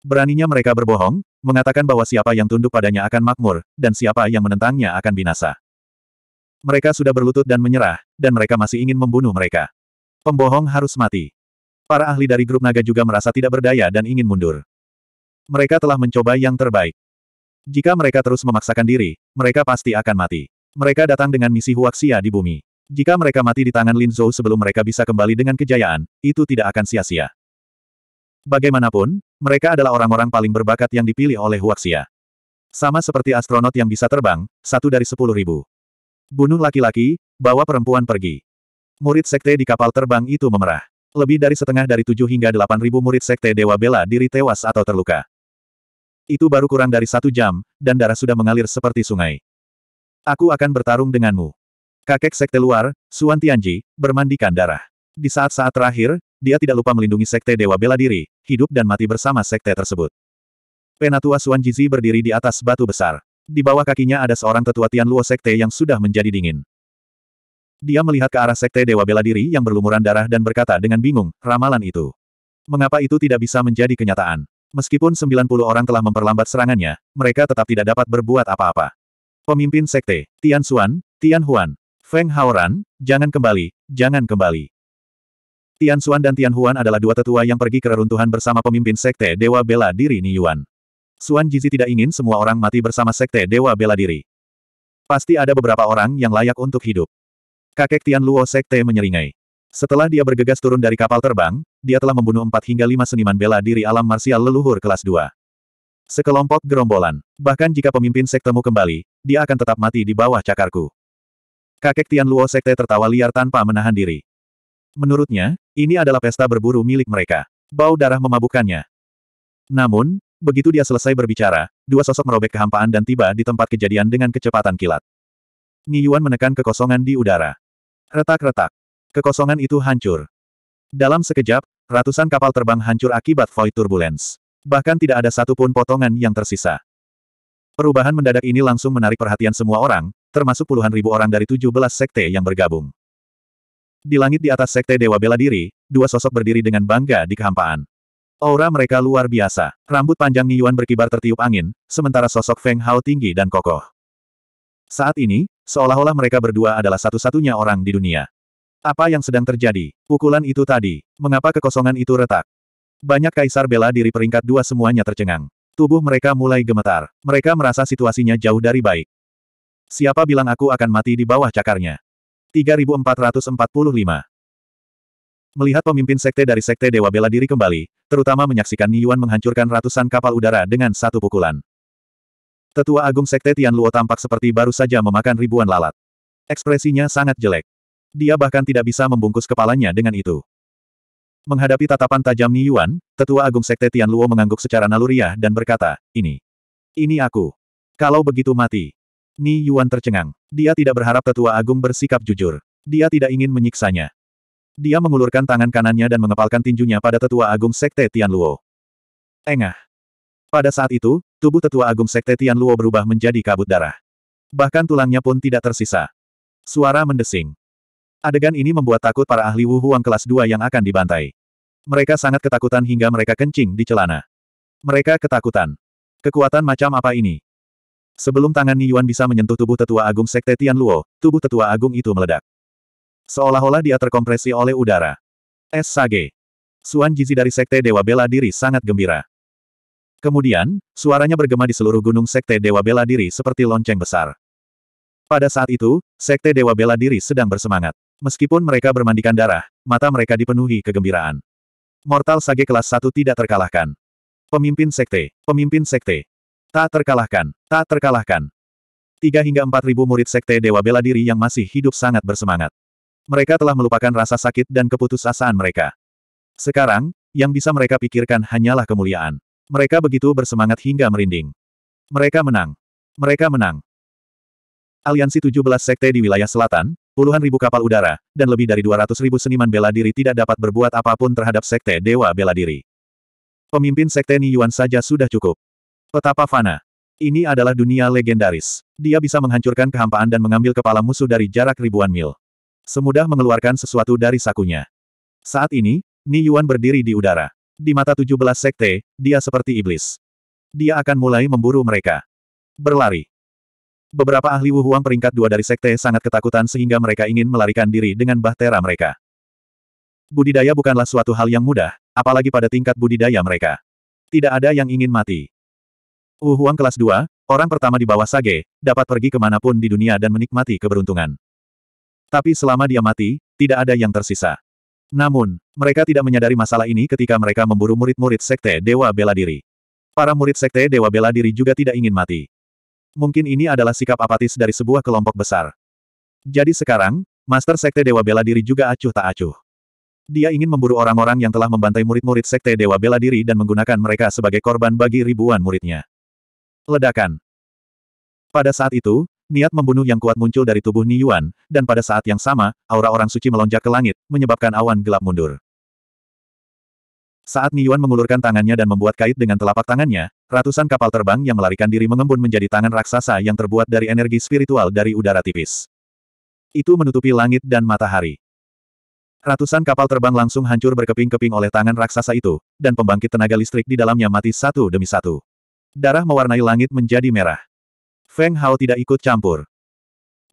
Beraninya mereka berbohong, mengatakan bahwa siapa yang tunduk padanya akan makmur, dan siapa yang menentangnya akan binasa. Mereka sudah berlutut dan menyerah, dan mereka masih ingin membunuh mereka. Pembohong harus mati. Para ahli dari grup naga juga merasa tidak berdaya dan ingin mundur. Mereka telah mencoba yang terbaik. Jika mereka terus memaksakan diri, mereka pasti akan mati. Mereka datang dengan misi Huaxia di bumi. Jika mereka mati di tangan Lin Zhou sebelum mereka bisa kembali dengan kejayaan, itu tidak akan sia-sia. Bagaimanapun, mereka adalah orang-orang paling berbakat yang dipilih oleh Huaxia. Sama seperti astronot yang bisa terbang, satu dari sepuluh ribu. Bunuh laki-laki, bawa perempuan pergi. Murid sekte di kapal terbang itu memerah. Lebih dari setengah dari tujuh hingga delapan ribu murid sekte Dewa Bela diri tewas atau terluka. Itu baru kurang dari satu jam, dan darah sudah mengalir seperti sungai. Aku akan bertarung denganmu. Kakek sekte luar, Suan Tianji, bermandikan darah. Di saat-saat terakhir, dia tidak lupa melindungi Sekte Dewa Bela Diri, hidup dan mati bersama Sekte tersebut. Penatua Xuan Jizi berdiri di atas batu besar. Di bawah kakinya ada seorang tetua Tian luo Sekte yang sudah menjadi dingin. Dia melihat ke arah Sekte Dewa Bela Diri yang berlumuran darah dan berkata dengan bingung, ramalan itu. Mengapa itu tidak bisa menjadi kenyataan? Meskipun 90 orang telah memperlambat serangannya, mereka tetap tidak dapat berbuat apa-apa. Pemimpin sekte, Tian Xuan, Tian Huan, Feng Haoran, jangan kembali, jangan kembali. Tian Xuan dan Tian Huan adalah dua tetua yang pergi ke reruntuhan bersama pemimpin Sekte Dewa Bela Diri Ni Yuan. Xuan Jizi tidak ingin semua orang mati bersama Sekte Dewa Bela Diri. Pasti ada beberapa orang yang layak untuk hidup. Kakek Tian Luo Sekte menyeringai. Setelah dia bergegas turun dari kapal terbang, dia telah membunuh empat hingga lima seniman bela diri alam marsial leluhur kelas dua. Sekelompok gerombolan. Bahkan jika pemimpin sektemu kembali, dia akan tetap mati di bawah cakarku. Kakek Tian Luo Sekte tertawa liar tanpa menahan diri. Menurutnya, ini adalah pesta berburu milik mereka. Bau darah memabukkannya. Namun, begitu dia selesai berbicara, dua sosok merobek kehampaan dan tiba di tempat kejadian dengan kecepatan kilat. Yuan menekan kekosongan di udara. Retak-retak. Kekosongan itu hancur. Dalam sekejap, ratusan kapal terbang hancur akibat void turbulence. Bahkan tidak ada satupun potongan yang tersisa. Perubahan mendadak ini langsung menarik perhatian semua orang, termasuk puluhan ribu orang dari 17 sekte yang bergabung. Di langit di atas sekte Dewa Bela Diri, dua sosok berdiri dengan bangga di kehampaan. Aura mereka luar biasa. Rambut panjang Yuan berkibar tertiup angin, sementara sosok Feng Hao tinggi dan kokoh. Saat ini, seolah-olah mereka berdua adalah satu-satunya orang di dunia. Apa yang sedang terjadi? Pukulan itu tadi. Mengapa kekosongan itu retak? Banyak kaisar bela diri peringkat dua semuanya tercengang. Tubuh mereka mulai gemetar. Mereka merasa situasinya jauh dari baik. Siapa bilang aku akan mati di bawah cakarnya? 3445. Melihat pemimpin sekte dari sekte Dewa Bela Diri kembali, terutama menyaksikan Niyuan menghancurkan ratusan kapal udara dengan satu pukulan. Tetua Agung Sekte Tian Luo tampak seperti baru saja memakan ribuan lalat. Ekspresinya sangat jelek. Dia bahkan tidak bisa membungkus kepalanya dengan itu. Menghadapi tatapan tajam Ni Yuan, Tetua Agung Sekte Tian Luo mengangguk secara naluriah dan berkata, Ini. Ini aku. Kalau begitu mati. Ni Yuan tercengang. Dia tidak berharap tetua agung bersikap jujur. Dia tidak ingin menyiksanya. Dia mengulurkan tangan kanannya dan mengepalkan tinjunya pada tetua agung sekte Tian Luo. Engah. Pada saat itu, tubuh tetua agung sekte Tian Luo berubah menjadi kabut darah. Bahkan tulangnya pun tidak tersisa. Suara mendesing. Adegan ini membuat takut para ahli Wu Huang kelas 2 yang akan dibantai. Mereka sangat ketakutan hingga mereka kencing di celana. Mereka ketakutan. Kekuatan macam apa ini? Sebelum tangan Yuan bisa menyentuh tubuh tetua agung Sekte Tian Luo, tubuh tetua agung itu meledak. Seolah-olah dia terkompresi oleh udara. Es Sage. Suan Jizi dari Sekte Dewa Bela Diri sangat gembira. Kemudian, suaranya bergema di seluruh gunung Sekte Dewa Bela Diri seperti lonceng besar. Pada saat itu, Sekte Dewa Bela Diri sedang bersemangat. Meskipun mereka bermandikan darah, mata mereka dipenuhi kegembiraan. Mortal Sage kelas 1 tidak terkalahkan. Pemimpin Sekte, Pemimpin Sekte, Tak terkalahkan, tak terkalahkan. Tiga hingga empat ribu murid sekte Dewa Bela Diri yang masih hidup sangat bersemangat. Mereka telah melupakan rasa sakit dan keputusasaan mereka. Sekarang, yang bisa mereka pikirkan hanyalah kemuliaan. Mereka begitu bersemangat hingga merinding. Mereka menang. Mereka menang. Aliansi 17 sekte di wilayah selatan, puluhan ribu kapal udara, dan lebih dari 200 ribu seniman bela diri tidak dapat berbuat apapun terhadap sekte Dewa Bela Diri. Pemimpin sekte Ni Yuan saja sudah cukup. Petapa fana. Ini adalah dunia legendaris. Dia bisa menghancurkan kehampaan dan mengambil kepala musuh dari jarak ribuan mil. Semudah mengeluarkan sesuatu dari sakunya. Saat ini, Ni Yuan berdiri di udara. Di mata 17 sekte, dia seperti iblis. Dia akan mulai memburu mereka. Berlari. Beberapa ahli Wuhuang peringkat dua dari sekte sangat ketakutan sehingga mereka ingin melarikan diri dengan bahtera mereka. Budidaya bukanlah suatu hal yang mudah, apalagi pada tingkat budidaya mereka. Tidak ada yang ingin mati. Wu uh, Huang kelas 2, orang pertama di bawah Sage, dapat pergi kemanapun di dunia dan menikmati keberuntungan. Tapi selama dia mati, tidak ada yang tersisa. Namun, mereka tidak menyadari masalah ini ketika mereka memburu murid-murid Sekte Dewa Bela Diri. Para murid Sekte Dewa Bela Diri juga tidak ingin mati. Mungkin ini adalah sikap apatis dari sebuah kelompok besar. Jadi sekarang, Master Sekte Dewa Bela Diri juga acuh tak acuh. Dia ingin memburu orang-orang yang telah membantai murid-murid Sekte Dewa Bela Diri dan menggunakan mereka sebagai korban bagi ribuan muridnya. Ledakan. Pada saat itu, niat membunuh yang kuat muncul dari tubuh Ni Yuan, dan pada saat yang sama, aura orang suci melonjak ke langit, menyebabkan awan gelap mundur. Saat Ni Yuan mengulurkan tangannya dan membuat kait dengan telapak tangannya, ratusan kapal terbang yang melarikan diri mengembun menjadi tangan raksasa yang terbuat dari energi spiritual dari udara tipis. Itu menutupi langit dan matahari. Ratusan kapal terbang langsung hancur berkeping-keping oleh tangan raksasa itu, dan pembangkit tenaga listrik di dalamnya mati satu demi satu. Darah mewarnai langit menjadi merah. Feng Hao tidak ikut campur.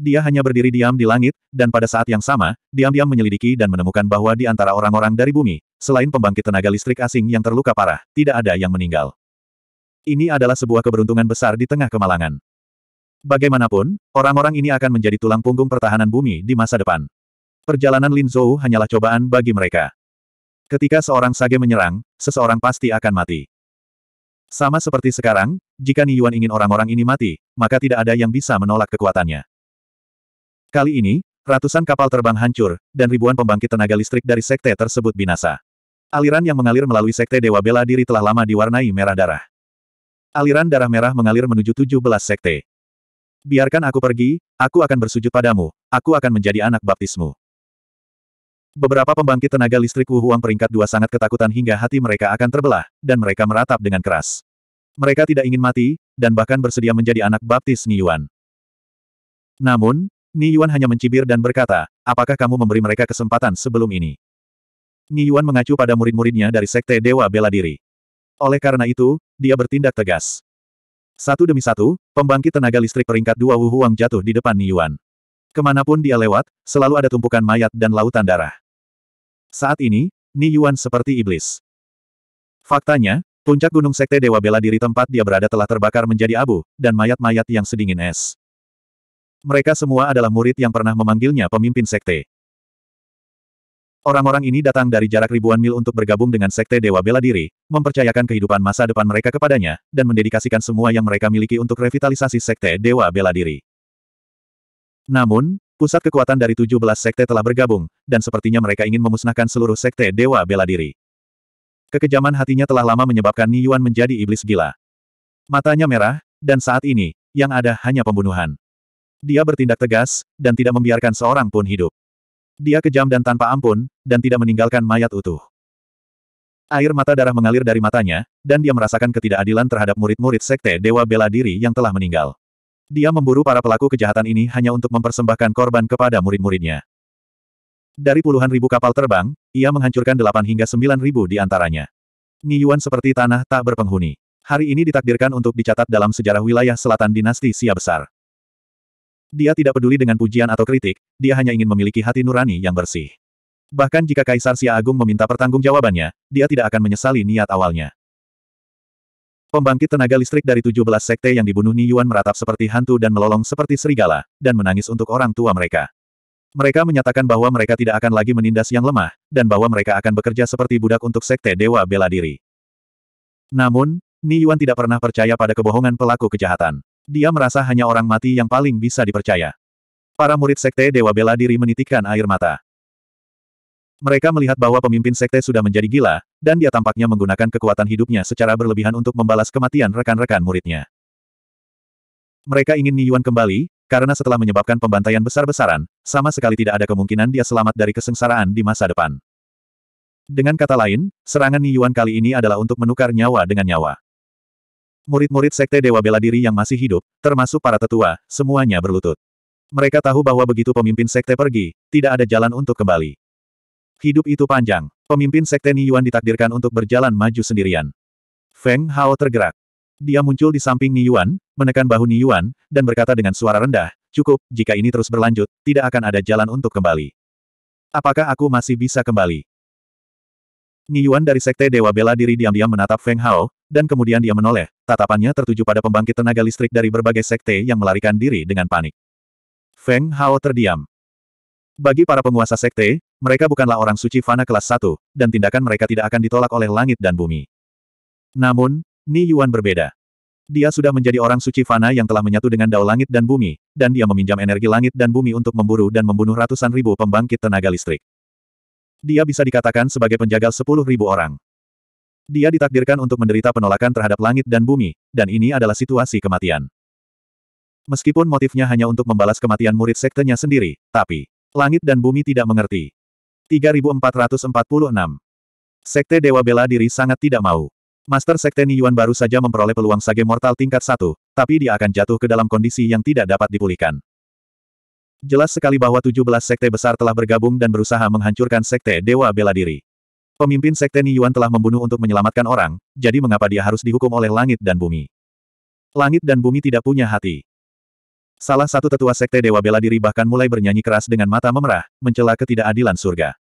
Dia hanya berdiri diam di langit, dan pada saat yang sama, diam-diam menyelidiki dan menemukan bahwa di antara orang-orang dari bumi, selain pembangkit tenaga listrik asing yang terluka parah, tidak ada yang meninggal. Ini adalah sebuah keberuntungan besar di tengah kemalangan. Bagaimanapun, orang-orang ini akan menjadi tulang punggung pertahanan bumi di masa depan. Perjalanan Lin Zhou hanyalah cobaan bagi mereka. Ketika seorang sage menyerang, seseorang pasti akan mati. Sama seperti sekarang, jika Yuan ingin orang-orang ini mati, maka tidak ada yang bisa menolak kekuatannya. Kali ini, ratusan kapal terbang hancur, dan ribuan pembangkit tenaga listrik dari sekte tersebut binasa. Aliran yang mengalir melalui sekte Dewa Bela Diri telah lama diwarnai merah darah. Aliran darah merah mengalir menuju 17 sekte. Biarkan aku pergi, aku akan bersujud padamu, aku akan menjadi anak baptismu. Beberapa pembangkit tenaga listrik Wu Huang peringkat dua sangat ketakutan hingga hati mereka akan terbelah, dan mereka meratap dengan keras. Mereka tidak ingin mati, dan bahkan bersedia menjadi anak baptis Yuan. Namun, Yuan hanya mencibir dan berkata, apakah kamu memberi mereka kesempatan sebelum ini? Yuan mengacu pada murid-muridnya dari Sekte Dewa Bela Diri. Oleh karena itu, dia bertindak tegas. Satu demi satu, pembangkit tenaga listrik peringkat dua Wu Huang jatuh di depan Niyuan. Kemanapun dia lewat, selalu ada tumpukan mayat dan lautan darah. Saat ini, Ni Yuan seperti iblis. Faktanya, puncak gunung Sekte Dewa Bela Diri tempat dia berada telah terbakar menjadi abu, dan mayat-mayat yang sedingin es. Mereka semua adalah murid yang pernah memanggilnya pemimpin Sekte. Orang-orang ini datang dari jarak ribuan mil untuk bergabung dengan Sekte Dewa Bela Diri, mempercayakan kehidupan masa depan mereka kepadanya, dan mendedikasikan semua yang mereka miliki untuk revitalisasi Sekte Dewa Bela Diri. Namun, Pusat kekuatan dari 17 sekte telah bergabung, dan sepertinya mereka ingin memusnahkan seluruh sekte Dewa Bela Diri. Kekejaman hatinya telah lama menyebabkan Ni Yuan menjadi iblis gila. Matanya merah, dan saat ini, yang ada hanya pembunuhan. Dia bertindak tegas, dan tidak membiarkan seorang pun hidup. Dia kejam dan tanpa ampun, dan tidak meninggalkan mayat utuh. Air mata darah mengalir dari matanya, dan dia merasakan ketidakadilan terhadap murid-murid sekte Dewa Bela Diri yang telah meninggal. Dia memburu para pelaku kejahatan ini hanya untuk mempersembahkan korban kepada murid-muridnya. Dari puluhan ribu kapal terbang, ia menghancurkan delapan hingga sembilan ribu di antaranya. Niyuan seperti tanah tak berpenghuni. Hari ini ditakdirkan untuk dicatat dalam sejarah wilayah selatan dinasti Sia Besar. Dia tidak peduli dengan pujian atau kritik, dia hanya ingin memiliki hati nurani yang bersih. Bahkan jika Kaisar Sia Agung meminta pertanggungjawabannya, dia tidak akan menyesali niat awalnya. Pembangkit tenaga listrik dari 17 sekte yang dibunuh Ni Yuan meratap seperti hantu dan melolong seperti serigala, dan menangis untuk orang tua mereka. Mereka menyatakan bahwa mereka tidak akan lagi menindas yang lemah, dan bahwa mereka akan bekerja seperti budak untuk sekte dewa bela diri. Namun, Ni Yuan tidak pernah percaya pada kebohongan pelaku kejahatan. Dia merasa hanya orang mati yang paling bisa dipercaya. Para murid sekte dewa bela diri menitikkan air mata. Mereka melihat bahwa pemimpin sekte sudah menjadi gila, dan dia tampaknya menggunakan kekuatan hidupnya secara berlebihan untuk membalas kematian rekan-rekan muridnya. Mereka ingin Ni Yuan kembali, karena setelah menyebabkan pembantaian besar-besaran, sama sekali tidak ada kemungkinan dia selamat dari kesengsaraan di masa depan. Dengan kata lain, serangan Ni Yuan kali ini adalah untuk menukar nyawa dengan nyawa. Murid-murid sekte Dewa Bela Diri yang masih hidup, termasuk para tetua, semuanya berlutut. Mereka tahu bahwa begitu pemimpin sekte pergi, tidak ada jalan untuk kembali. Hidup itu panjang. Pemimpin Sekte Niyuan ditakdirkan untuk berjalan maju sendirian. Feng Hao tergerak. Dia muncul di samping Niyuan, menekan bahu Niyuan, dan berkata dengan suara rendah, cukup, jika ini terus berlanjut, tidak akan ada jalan untuk kembali. Apakah aku masih bisa kembali? Niyuan dari Sekte Dewa Bela Diri diam-diam menatap Feng Hao, dan kemudian dia menoleh, tatapannya tertuju pada pembangkit tenaga listrik dari berbagai sekte yang melarikan diri dengan panik. Feng Hao terdiam. Bagi para penguasa sekte, mereka bukanlah orang suci fana kelas satu, dan tindakan mereka tidak akan ditolak oleh langit dan bumi. Namun, Ni Yuan berbeda. Dia sudah menjadi orang suci fana yang telah menyatu dengan dao langit dan bumi, dan dia meminjam energi langit dan bumi untuk memburu dan membunuh ratusan ribu pembangkit tenaga listrik. Dia bisa dikatakan sebagai penjagal sepuluh ribu orang. Dia ditakdirkan untuk menderita penolakan terhadap langit dan bumi, dan ini adalah situasi kematian. Meskipun motifnya hanya untuk membalas kematian murid sektenya sendiri, tapi langit dan bumi tidak mengerti. 3446. Sekte Dewa Bela Diri sangat tidak mau. Master Sekte Niyuan baru saja memperoleh peluang sage mortal tingkat 1, tapi dia akan jatuh ke dalam kondisi yang tidak dapat dipulihkan. Jelas sekali bahwa 17 sekte besar telah bergabung dan berusaha menghancurkan sekte Dewa Bela Diri. Pemimpin sekte Niyuan telah membunuh untuk menyelamatkan orang, jadi mengapa dia harus dihukum oleh langit dan bumi? Langit dan bumi tidak punya hati. Salah satu tetua sekte Dewa Bela Diri bahkan mulai bernyanyi keras dengan mata memerah, mencela ketidakadilan surga.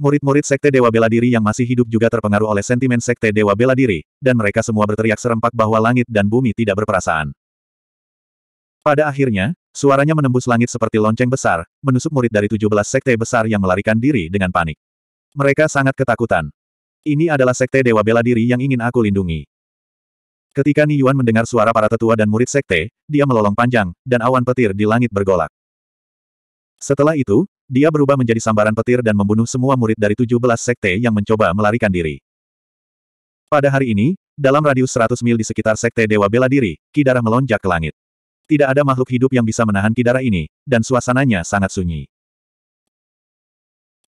Murid-murid sekte Dewa Bela Diri yang masih hidup juga terpengaruh oleh sentimen sekte Dewa Bela Diri, dan mereka semua berteriak serempak bahwa langit dan bumi tidak berperasaan. Pada akhirnya, suaranya menembus langit seperti lonceng besar, menusuk murid dari 17 sekte besar yang melarikan diri dengan panik. Mereka sangat ketakutan. Ini adalah sekte Dewa Bela Diri yang ingin aku lindungi. Ketika Ni Yuan mendengar suara para tetua dan murid sekte, dia melolong panjang, dan awan petir di langit bergolak. Setelah itu, dia berubah menjadi sambaran petir dan membunuh semua murid dari 17 sekte yang mencoba melarikan diri. Pada hari ini, dalam radius 100 mil di sekitar sekte Dewa Bela Diri, Kidara melonjak ke langit. Tidak ada makhluk hidup yang bisa menahan Kidara ini, dan suasananya sangat sunyi.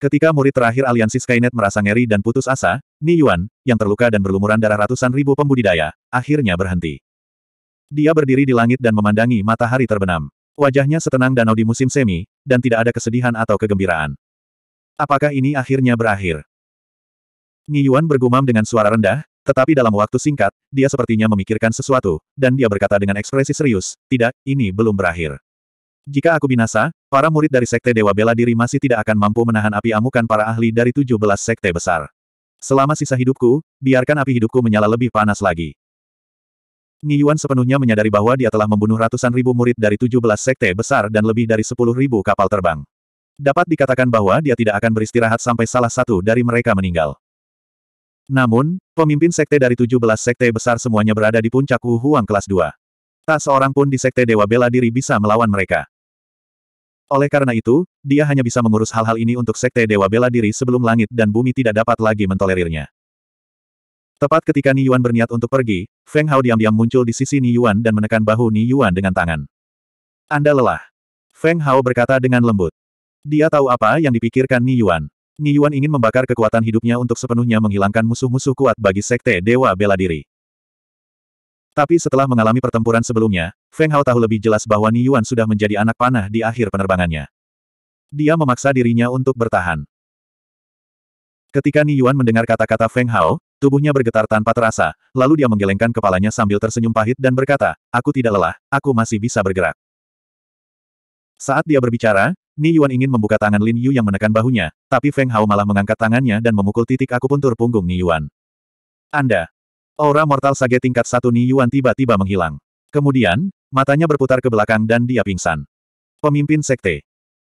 Ketika murid terakhir aliansi Skynet merasa ngeri dan putus asa, Ni Yuan, yang terluka dan berlumuran darah ratusan ribu pembudidaya, akhirnya berhenti. Dia berdiri di langit dan memandangi matahari terbenam. Wajahnya setenang danau di musim semi, dan tidak ada kesedihan atau kegembiraan. Apakah ini akhirnya berakhir? Ni Yuan bergumam dengan suara rendah, tetapi dalam waktu singkat, dia sepertinya memikirkan sesuatu, dan dia berkata dengan ekspresi serius, tidak, ini belum berakhir. Jika aku binasa, para murid dari Sekte Dewa Bela Diri masih tidak akan mampu menahan api amukan para ahli dari 17 Sekte besar. Selama sisa hidupku, biarkan api hidupku menyala lebih panas lagi. Yuan sepenuhnya menyadari bahwa dia telah membunuh ratusan ribu murid dari 17 sekte besar dan lebih dari sepuluh ribu kapal terbang. Dapat dikatakan bahwa dia tidak akan beristirahat sampai salah satu dari mereka meninggal. Namun, pemimpin sekte dari 17 sekte besar semuanya berada di puncak Wu Huang kelas 2. Tak seorang pun di sekte Dewa Bela Diri bisa melawan mereka. Oleh karena itu, dia hanya bisa mengurus hal-hal ini untuk Sekte Dewa Bela Diri sebelum langit dan bumi tidak dapat lagi mentolerirnya. Tepat ketika Ni Yuan berniat untuk pergi, Feng Hao diam-diam muncul di sisi Ni Yuan dan menekan bahu Ni Yuan dengan tangan. Anda lelah. Feng Hao berkata dengan lembut. Dia tahu apa yang dipikirkan Ni Yuan. Ni Yuan ingin membakar kekuatan hidupnya untuk sepenuhnya menghilangkan musuh-musuh kuat bagi Sekte Dewa Bela Diri. Tapi setelah mengalami pertempuran sebelumnya, Feng Hao tahu lebih jelas bahwa Ni Yuan sudah menjadi anak panah di akhir penerbangannya. Dia memaksa dirinya untuk bertahan. Ketika Ni Yuan mendengar kata-kata Feng Hao, tubuhnya bergetar tanpa terasa, lalu dia menggelengkan kepalanya sambil tersenyum pahit dan berkata, Aku tidak lelah, aku masih bisa bergerak. Saat dia berbicara, Ni Yuan ingin membuka tangan Lin Yu yang menekan bahunya, tapi Feng Hao malah mengangkat tangannya dan memukul titik akupuntur punggung Ni Yuan. Anda, Aura mortal sage tingkat satu Ni Yuan tiba-tiba menghilang. Kemudian, matanya berputar ke belakang dan dia pingsan. Pemimpin Sekte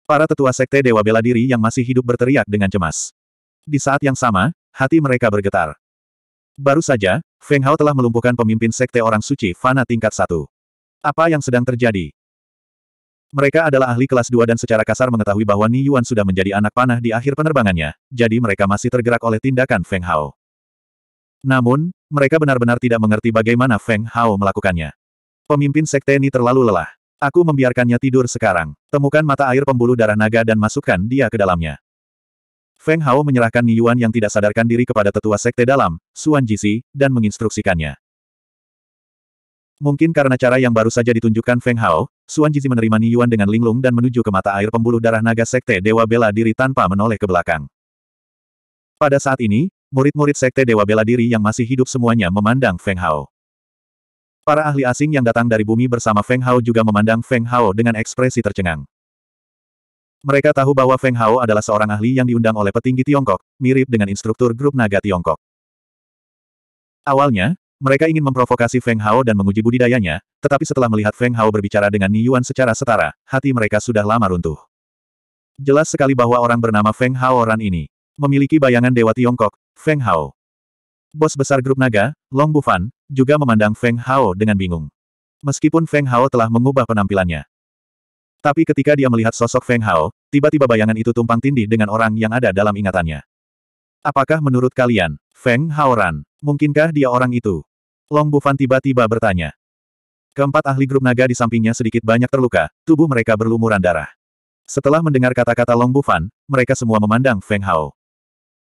Para tetua Sekte Dewa Bela Diri yang masih hidup berteriak dengan cemas. Di saat yang sama, hati mereka bergetar. Baru saja, Feng Hao telah melumpuhkan pemimpin Sekte Orang Suci Fana tingkat satu. Apa yang sedang terjadi? Mereka adalah ahli kelas 2 dan secara kasar mengetahui bahwa Ni Yuan sudah menjadi anak panah di akhir penerbangannya, jadi mereka masih tergerak oleh tindakan Feng Hao. Namun, mereka benar-benar tidak mengerti bagaimana Feng Hao melakukannya. Pemimpin Sekte ini terlalu lelah. Aku membiarkannya tidur sekarang. Temukan mata air pembuluh darah naga dan masukkan dia ke dalamnya. Feng Hao menyerahkan Ni Yuan yang tidak sadarkan diri kepada tetua Sekte dalam, Suan Jisi, dan menginstruksikannya. Mungkin karena cara yang baru saja ditunjukkan Feng Hao, Suan Jizi menerima Ni Yuan dengan linglung dan menuju ke mata air pembuluh darah naga Sekte Dewa Bela Diri tanpa menoleh ke belakang. Pada saat ini, Murid-murid Sekte Dewa Bela Diri yang masih hidup semuanya memandang Feng Hao. Para ahli asing yang datang dari bumi bersama Feng Hao juga memandang Feng Hao dengan ekspresi tercengang. Mereka tahu bahwa Feng Hao adalah seorang ahli yang diundang oleh petinggi Tiongkok, mirip dengan instruktur grup naga Tiongkok. Awalnya, mereka ingin memprovokasi Feng Hao dan menguji budidayanya, tetapi setelah melihat Feng Hao berbicara dengan Niyuan secara setara, hati mereka sudah lama runtuh. Jelas sekali bahwa orang bernama Feng Hao Ran ini memiliki bayangan Dewa Tiongkok, Feng Hao. Bos besar grup naga, Long Bufan, juga memandang Feng Hao dengan bingung. Meskipun Feng Hao telah mengubah penampilannya. Tapi ketika dia melihat sosok Feng Hao, tiba-tiba bayangan itu tumpang tindih dengan orang yang ada dalam ingatannya. Apakah menurut kalian, Feng Hao Ran, mungkinkah dia orang itu? Long Bufan tiba-tiba bertanya. Keempat ahli grup naga di sampingnya sedikit banyak terluka, tubuh mereka berlumuran darah. Setelah mendengar kata-kata Long Bufan, mereka semua memandang Feng Hao.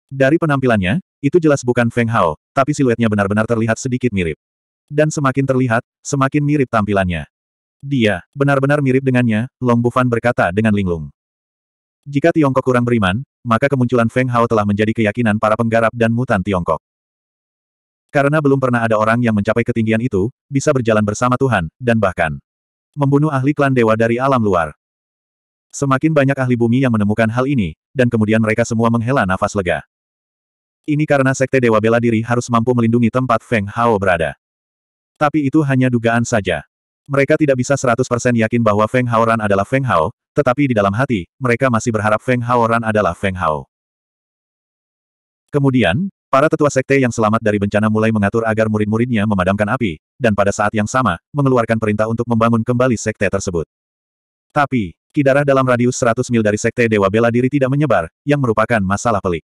Dari penampilannya, itu jelas bukan Feng Hao, tapi siluetnya benar-benar terlihat sedikit mirip. Dan semakin terlihat, semakin mirip tampilannya. Dia, benar-benar mirip dengannya, Long Bufan berkata dengan linglung. Jika Tiongkok kurang beriman, maka kemunculan Feng Hao telah menjadi keyakinan para penggarap dan mutan Tiongkok. Karena belum pernah ada orang yang mencapai ketinggian itu, bisa berjalan bersama Tuhan, dan bahkan membunuh ahli klan dewa dari alam luar. Semakin banyak ahli bumi yang menemukan hal ini, dan kemudian mereka semua menghela nafas lega. Ini karena Sekte Dewa Bela Diri harus mampu melindungi tempat Feng Hao berada. Tapi itu hanya dugaan saja. Mereka tidak bisa 100% yakin bahwa Feng Hao Ran adalah Feng Hao, tetapi di dalam hati, mereka masih berharap Feng Hao Ran adalah Feng Hao. Kemudian, para tetua sekte yang selamat dari bencana mulai mengatur agar murid-muridnya memadamkan api, dan pada saat yang sama, mengeluarkan perintah untuk membangun kembali sekte tersebut. Tapi, kidarah dalam radius 100 mil dari sekte Dewa Bela Diri tidak menyebar, yang merupakan masalah pelik.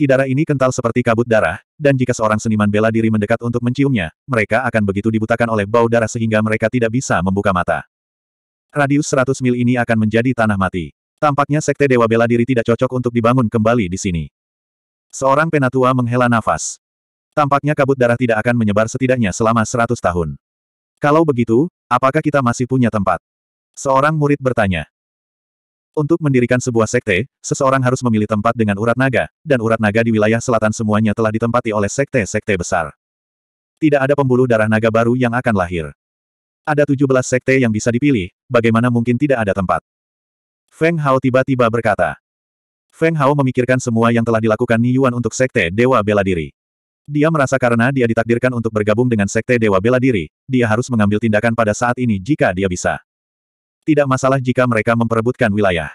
Meski darah ini kental seperti kabut darah, dan jika seorang seniman bela diri mendekat untuk menciumnya, mereka akan begitu dibutakan oleh bau darah sehingga mereka tidak bisa membuka mata. Radius 100 mil ini akan menjadi tanah mati. Tampaknya sekte dewa bela diri tidak cocok untuk dibangun kembali di sini. Seorang penatua menghela nafas. Tampaknya kabut darah tidak akan menyebar setidaknya selama 100 tahun. Kalau begitu, apakah kita masih punya tempat? Seorang murid bertanya. Untuk mendirikan sebuah sekte, seseorang harus memilih tempat dengan urat naga, dan urat naga di wilayah selatan semuanya telah ditempati oleh sekte-sekte besar. Tidak ada pembuluh darah naga baru yang akan lahir. Ada 17 sekte yang bisa dipilih, bagaimana mungkin tidak ada tempat? Feng Hao tiba-tiba berkata. Feng Hao memikirkan semua yang telah dilakukan Ni Yuan untuk sekte Dewa Bela Diri. Dia merasa karena dia ditakdirkan untuk bergabung dengan sekte Dewa Bela Diri, dia harus mengambil tindakan pada saat ini jika dia bisa tidak masalah jika mereka memperebutkan wilayah.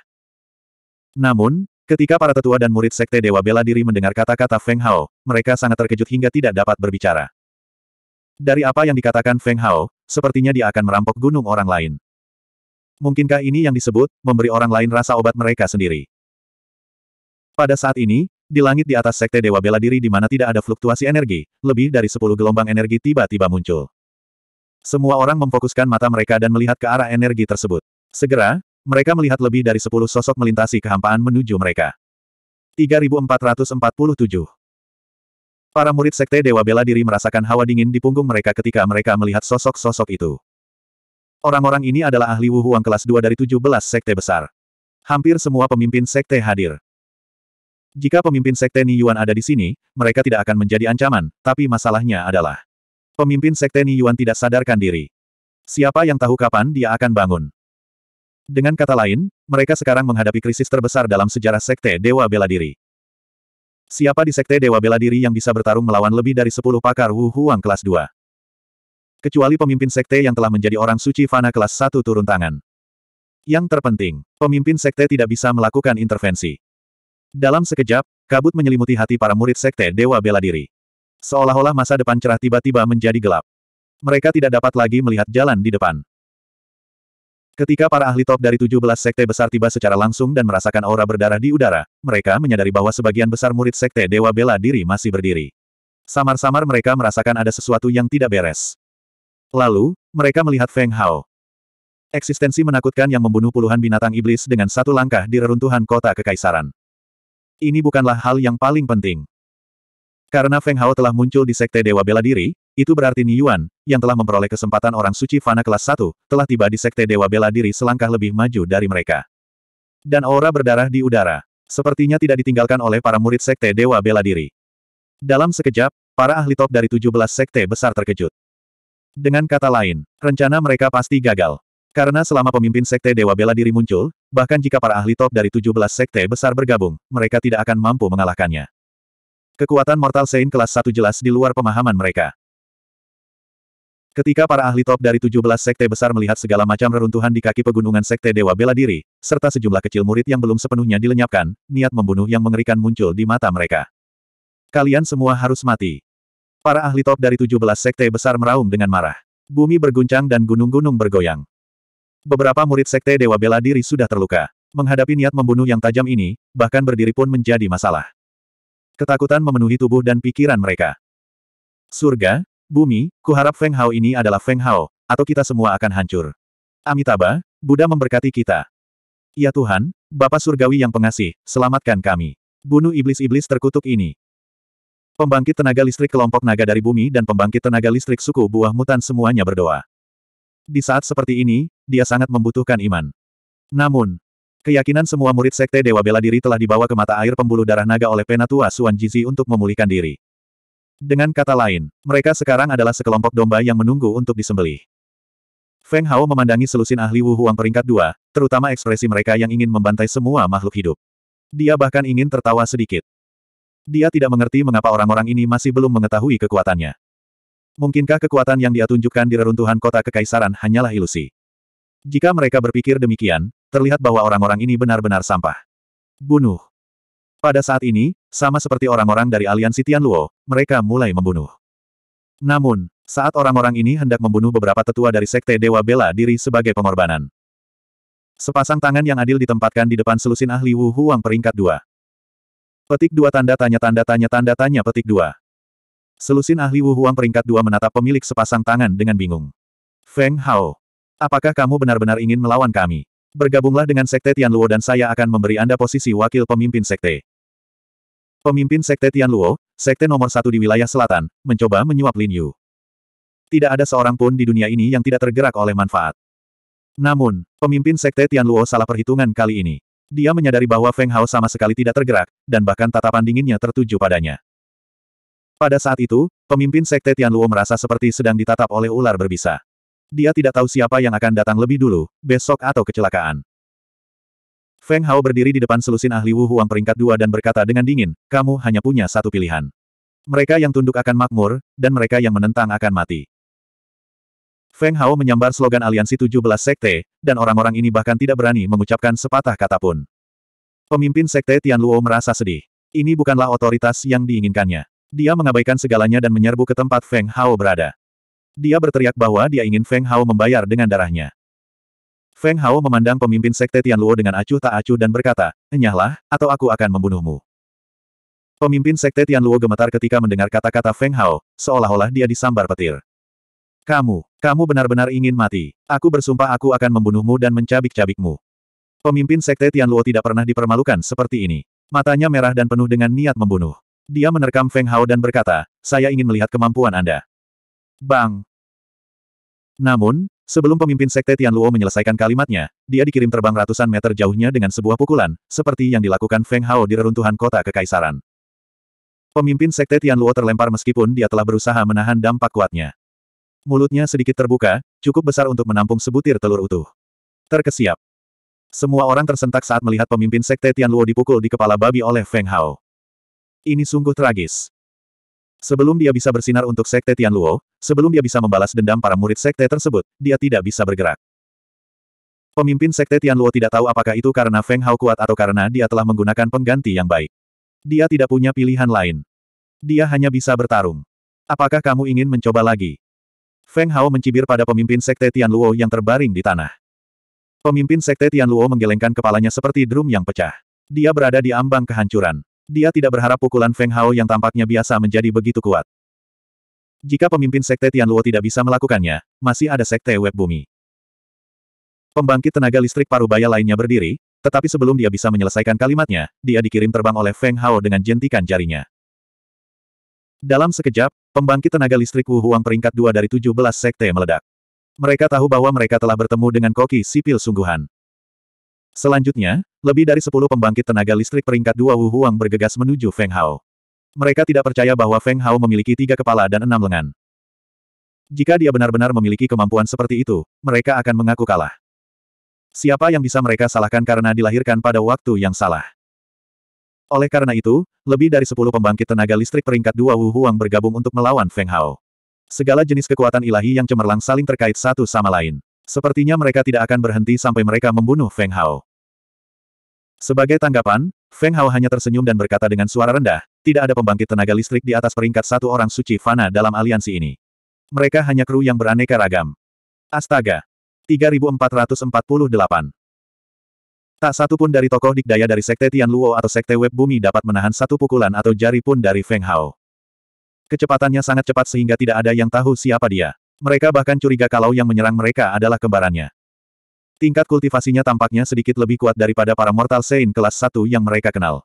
Namun, ketika para tetua dan murid Sekte Dewa Bela Diri mendengar kata-kata Feng Hao, mereka sangat terkejut hingga tidak dapat berbicara. Dari apa yang dikatakan Feng Hao, sepertinya dia akan merampok gunung orang lain. Mungkinkah ini yang disebut, memberi orang lain rasa obat mereka sendiri? Pada saat ini, di langit di atas Sekte Dewa Bela Diri di mana tidak ada fluktuasi energi, lebih dari 10 gelombang energi tiba-tiba muncul. Semua orang memfokuskan mata mereka dan melihat ke arah energi tersebut. Segera, mereka melihat lebih dari sepuluh sosok melintasi kehampaan menuju mereka. 3447 Para murid Sekte Dewa Bela Diri merasakan hawa dingin di punggung mereka ketika mereka melihat sosok-sosok itu. Orang-orang ini adalah ahli wuhuang kelas 2 dari 17 Sekte besar. Hampir semua pemimpin Sekte hadir. Jika pemimpin Sekte Ni Yuan ada di sini, mereka tidak akan menjadi ancaman, tapi masalahnya adalah Pemimpin Sekte Niyuan tidak sadarkan diri. Siapa yang tahu kapan dia akan bangun? Dengan kata lain, mereka sekarang menghadapi krisis terbesar dalam sejarah Sekte Dewa Bela Diri. Siapa di Sekte Dewa Bela Diri yang bisa bertarung melawan lebih dari 10 pakar Wu Huang kelas 2? Kecuali pemimpin Sekte yang telah menjadi orang suci Fana kelas 1 turun tangan. Yang terpenting, pemimpin Sekte tidak bisa melakukan intervensi. Dalam sekejap, kabut menyelimuti hati para murid Sekte Dewa Bela Diri. Seolah-olah masa depan cerah tiba-tiba menjadi gelap. Mereka tidak dapat lagi melihat jalan di depan. Ketika para ahli top dari 17 sekte besar tiba secara langsung dan merasakan aura berdarah di udara, mereka menyadari bahwa sebagian besar murid sekte Dewa Bela Diri masih berdiri. Samar-samar mereka merasakan ada sesuatu yang tidak beres. Lalu, mereka melihat Feng Hao. Eksistensi menakutkan yang membunuh puluhan binatang iblis dengan satu langkah di reruntuhan kota kekaisaran. Ini bukanlah hal yang paling penting. Karena Feng Hao telah muncul di Sekte Dewa Bela Diri, itu berarti Ni Yuan, yang telah memperoleh kesempatan orang suci Fana kelas 1, telah tiba di Sekte Dewa Bela Diri selangkah lebih maju dari mereka. Dan aura berdarah di udara. Sepertinya tidak ditinggalkan oleh para murid Sekte Dewa Bela Diri. Dalam sekejap, para ahli top dari 17 Sekte besar terkejut. Dengan kata lain, rencana mereka pasti gagal. Karena selama pemimpin Sekte Dewa Bela Diri muncul, bahkan jika para ahli top dari 17 Sekte besar bergabung, mereka tidak akan mampu mengalahkannya. Kekuatan Mortal Saint kelas 1 jelas di luar pemahaman mereka. Ketika para ahli top dari 17 sekte besar melihat segala macam reruntuhan di kaki pegunungan sekte Dewa Bela Diri, serta sejumlah kecil murid yang belum sepenuhnya dilenyapkan, niat membunuh yang mengerikan muncul di mata mereka. Kalian semua harus mati. Para ahli top dari 17 sekte besar meraung dengan marah. Bumi berguncang dan gunung-gunung bergoyang. Beberapa murid sekte Dewa Bela Diri sudah terluka. Menghadapi niat membunuh yang tajam ini, bahkan berdiri pun menjadi masalah. Ketakutan memenuhi tubuh dan pikiran mereka. Surga, bumi, kuharap Feng Hao ini adalah Feng Hao, atau kita semua akan hancur. Amitabha, Buddha memberkati kita. Ya Tuhan, Bapa Surgawi yang pengasih, selamatkan kami. Bunuh iblis-iblis terkutuk ini. Pembangkit tenaga listrik kelompok naga dari bumi dan pembangkit tenaga listrik suku buah mutan semuanya berdoa. Di saat seperti ini, dia sangat membutuhkan iman. Namun, Keyakinan semua murid Sekte Dewa Bela Diri telah dibawa ke mata air pembuluh darah naga oleh Penatua Suan Jizi untuk memulihkan diri. Dengan kata lain, mereka sekarang adalah sekelompok domba yang menunggu untuk disembelih. Feng Hao memandangi selusin ahli Wu Huang peringkat dua, terutama ekspresi mereka yang ingin membantai semua makhluk hidup. Dia bahkan ingin tertawa sedikit. Dia tidak mengerti mengapa orang-orang ini masih belum mengetahui kekuatannya. Mungkinkah kekuatan yang dia tunjukkan di reruntuhan kota kekaisaran hanyalah ilusi? Jika mereka berpikir demikian, terlihat bahwa orang-orang ini benar-benar sampah. Bunuh. Pada saat ini, sama seperti orang-orang dari aliansi Tianluo, mereka mulai membunuh. Namun, saat orang-orang ini hendak membunuh beberapa tetua dari Sekte Dewa Bela Diri sebagai pengorbanan. Sepasang tangan yang adil ditempatkan di depan selusin ahli Wu Huang peringkat 2. Petik dua tanda tanya tanda tanya tanda tanya petik dua. Selusin ahli Wu Huang peringkat 2 menatap pemilik sepasang tangan dengan bingung. Feng Hao, apakah kamu benar-benar ingin melawan kami? bergabunglah dengan Sekte Tianluo dan saya akan memberi Anda posisi wakil pemimpin Sekte. Pemimpin Sekte Tianluo, Sekte nomor satu di wilayah selatan, mencoba menyuap Lin Yu. Tidak ada seorang pun di dunia ini yang tidak tergerak oleh manfaat. Namun, pemimpin Sekte Tianluo salah perhitungan kali ini. Dia menyadari bahwa Feng Hao sama sekali tidak tergerak, dan bahkan tatapan dinginnya tertuju padanya. Pada saat itu, pemimpin Sekte Tianluo merasa seperti sedang ditatap oleh ular berbisa. Dia tidak tahu siapa yang akan datang lebih dulu, besok atau kecelakaan. Feng Hao berdiri di depan selusin ahli Wu Huang peringkat dua dan berkata dengan dingin, kamu hanya punya satu pilihan. Mereka yang tunduk akan makmur, dan mereka yang menentang akan mati. Feng Hao menyambar slogan aliansi 17 sekte, dan orang-orang ini bahkan tidak berani mengucapkan sepatah kata pun. Pemimpin sekte Tian Luo merasa sedih. Ini bukanlah otoritas yang diinginkannya. Dia mengabaikan segalanya dan menyerbu ke tempat Feng Hao berada. Dia berteriak bahwa dia ingin Feng Hao membayar dengan darahnya. Feng Hao memandang pemimpin sekte Tianluo dengan acuh tak acuh dan berkata, Enyahlah, atau aku akan membunuhmu. Pemimpin sekte Tianluo gemetar ketika mendengar kata-kata Feng Hao, seolah-olah dia disambar petir. Kamu, kamu benar-benar ingin mati. Aku bersumpah aku akan membunuhmu dan mencabik-cabikmu. Pemimpin sekte Tianluo tidak pernah dipermalukan seperti ini. Matanya merah dan penuh dengan niat membunuh. Dia menerkam Feng Hao dan berkata, saya ingin melihat kemampuan Anda. Bang! Namun, sebelum pemimpin Sekte Tian Luo menyelesaikan kalimatnya, dia dikirim terbang ratusan meter jauhnya dengan sebuah pukulan, seperti yang dilakukan Feng Hao di reruntuhan kota Kekaisaran. Pemimpin Sekte Tian Luo terlempar meskipun dia telah berusaha menahan dampak kuatnya. Mulutnya sedikit terbuka, cukup besar untuk menampung sebutir telur utuh. Terkesiap. Semua orang tersentak saat melihat pemimpin Sekte Tian Luo dipukul di kepala babi oleh Feng Hao. Ini sungguh tragis. Sebelum dia bisa bersinar untuk Sekte Tianluo, sebelum dia bisa membalas dendam para murid Sekte tersebut, dia tidak bisa bergerak. Pemimpin Sekte Tianluo tidak tahu apakah itu karena Feng Hao kuat atau karena dia telah menggunakan pengganti yang baik. Dia tidak punya pilihan lain. Dia hanya bisa bertarung. Apakah kamu ingin mencoba lagi? Feng Hao mencibir pada pemimpin Sekte Tianluo yang terbaring di tanah. Pemimpin Sekte Tianluo menggelengkan kepalanya seperti drum yang pecah. Dia berada di ambang kehancuran. Dia tidak berharap pukulan Feng Hao yang tampaknya biasa menjadi begitu kuat. Jika pemimpin sekte Tianluo tidak bisa melakukannya, masih ada sekte web bumi. Pembangkit tenaga listrik parubaya lainnya berdiri, tetapi sebelum dia bisa menyelesaikan kalimatnya, dia dikirim terbang oleh Feng Hao dengan jentikan jarinya. Dalam sekejap, pembangkit tenaga listrik Wu Huang peringkat dua dari 17 sekte meledak. Mereka tahu bahwa mereka telah bertemu dengan koki sipil sungguhan. Selanjutnya, lebih dari sepuluh pembangkit tenaga listrik peringkat dua Wu Huang bergegas menuju Feng Hao. Mereka tidak percaya bahwa Feng Hao memiliki tiga kepala dan enam lengan. Jika dia benar-benar memiliki kemampuan seperti itu, mereka akan mengaku kalah. Siapa yang bisa mereka salahkan karena dilahirkan pada waktu yang salah? Oleh karena itu, lebih dari sepuluh pembangkit tenaga listrik peringkat dua Wu Huang bergabung untuk melawan Feng Hao. Segala jenis kekuatan ilahi yang cemerlang saling terkait satu sama lain. Sepertinya mereka tidak akan berhenti sampai mereka membunuh Feng Hao. Sebagai tanggapan, Feng Hao hanya tersenyum dan berkata dengan suara rendah, tidak ada pembangkit tenaga listrik di atas peringkat satu orang suci Fana dalam aliansi ini. Mereka hanya kru yang beraneka ragam. Astaga! 3448 Tak satu pun dari tokoh dikdaya dari Sekte Tian Luo atau Sekte Web Bumi dapat menahan satu pukulan atau jari pun dari Feng Hao. Kecepatannya sangat cepat sehingga tidak ada yang tahu siapa dia. Mereka bahkan curiga kalau yang menyerang mereka adalah kembarannya. Tingkat kultivasinya tampaknya sedikit lebih kuat daripada para Mortal Saint kelas 1 yang mereka kenal.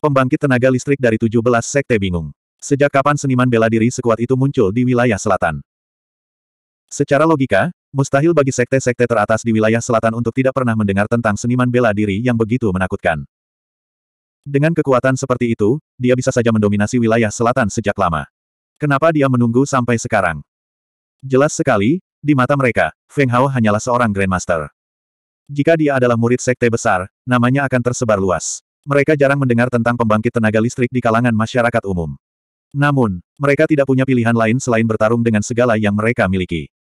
Pembangkit tenaga listrik dari 17 sekte bingung. Sejak kapan seniman bela diri sekuat itu muncul di wilayah selatan? Secara logika, mustahil bagi sekte-sekte teratas di wilayah selatan untuk tidak pernah mendengar tentang seniman bela diri yang begitu menakutkan. Dengan kekuatan seperti itu, dia bisa saja mendominasi wilayah selatan sejak lama. Kenapa dia menunggu sampai sekarang? Jelas sekali, di mata mereka, Feng Hao hanyalah seorang Grandmaster. Jika dia adalah murid sekte besar, namanya akan tersebar luas. Mereka jarang mendengar tentang pembangkit tenaga listrik di kalangan masyarakat umum. Namun, mereka tidak punya pilihan lain selain bertarung dengan segala yang mereka miliki.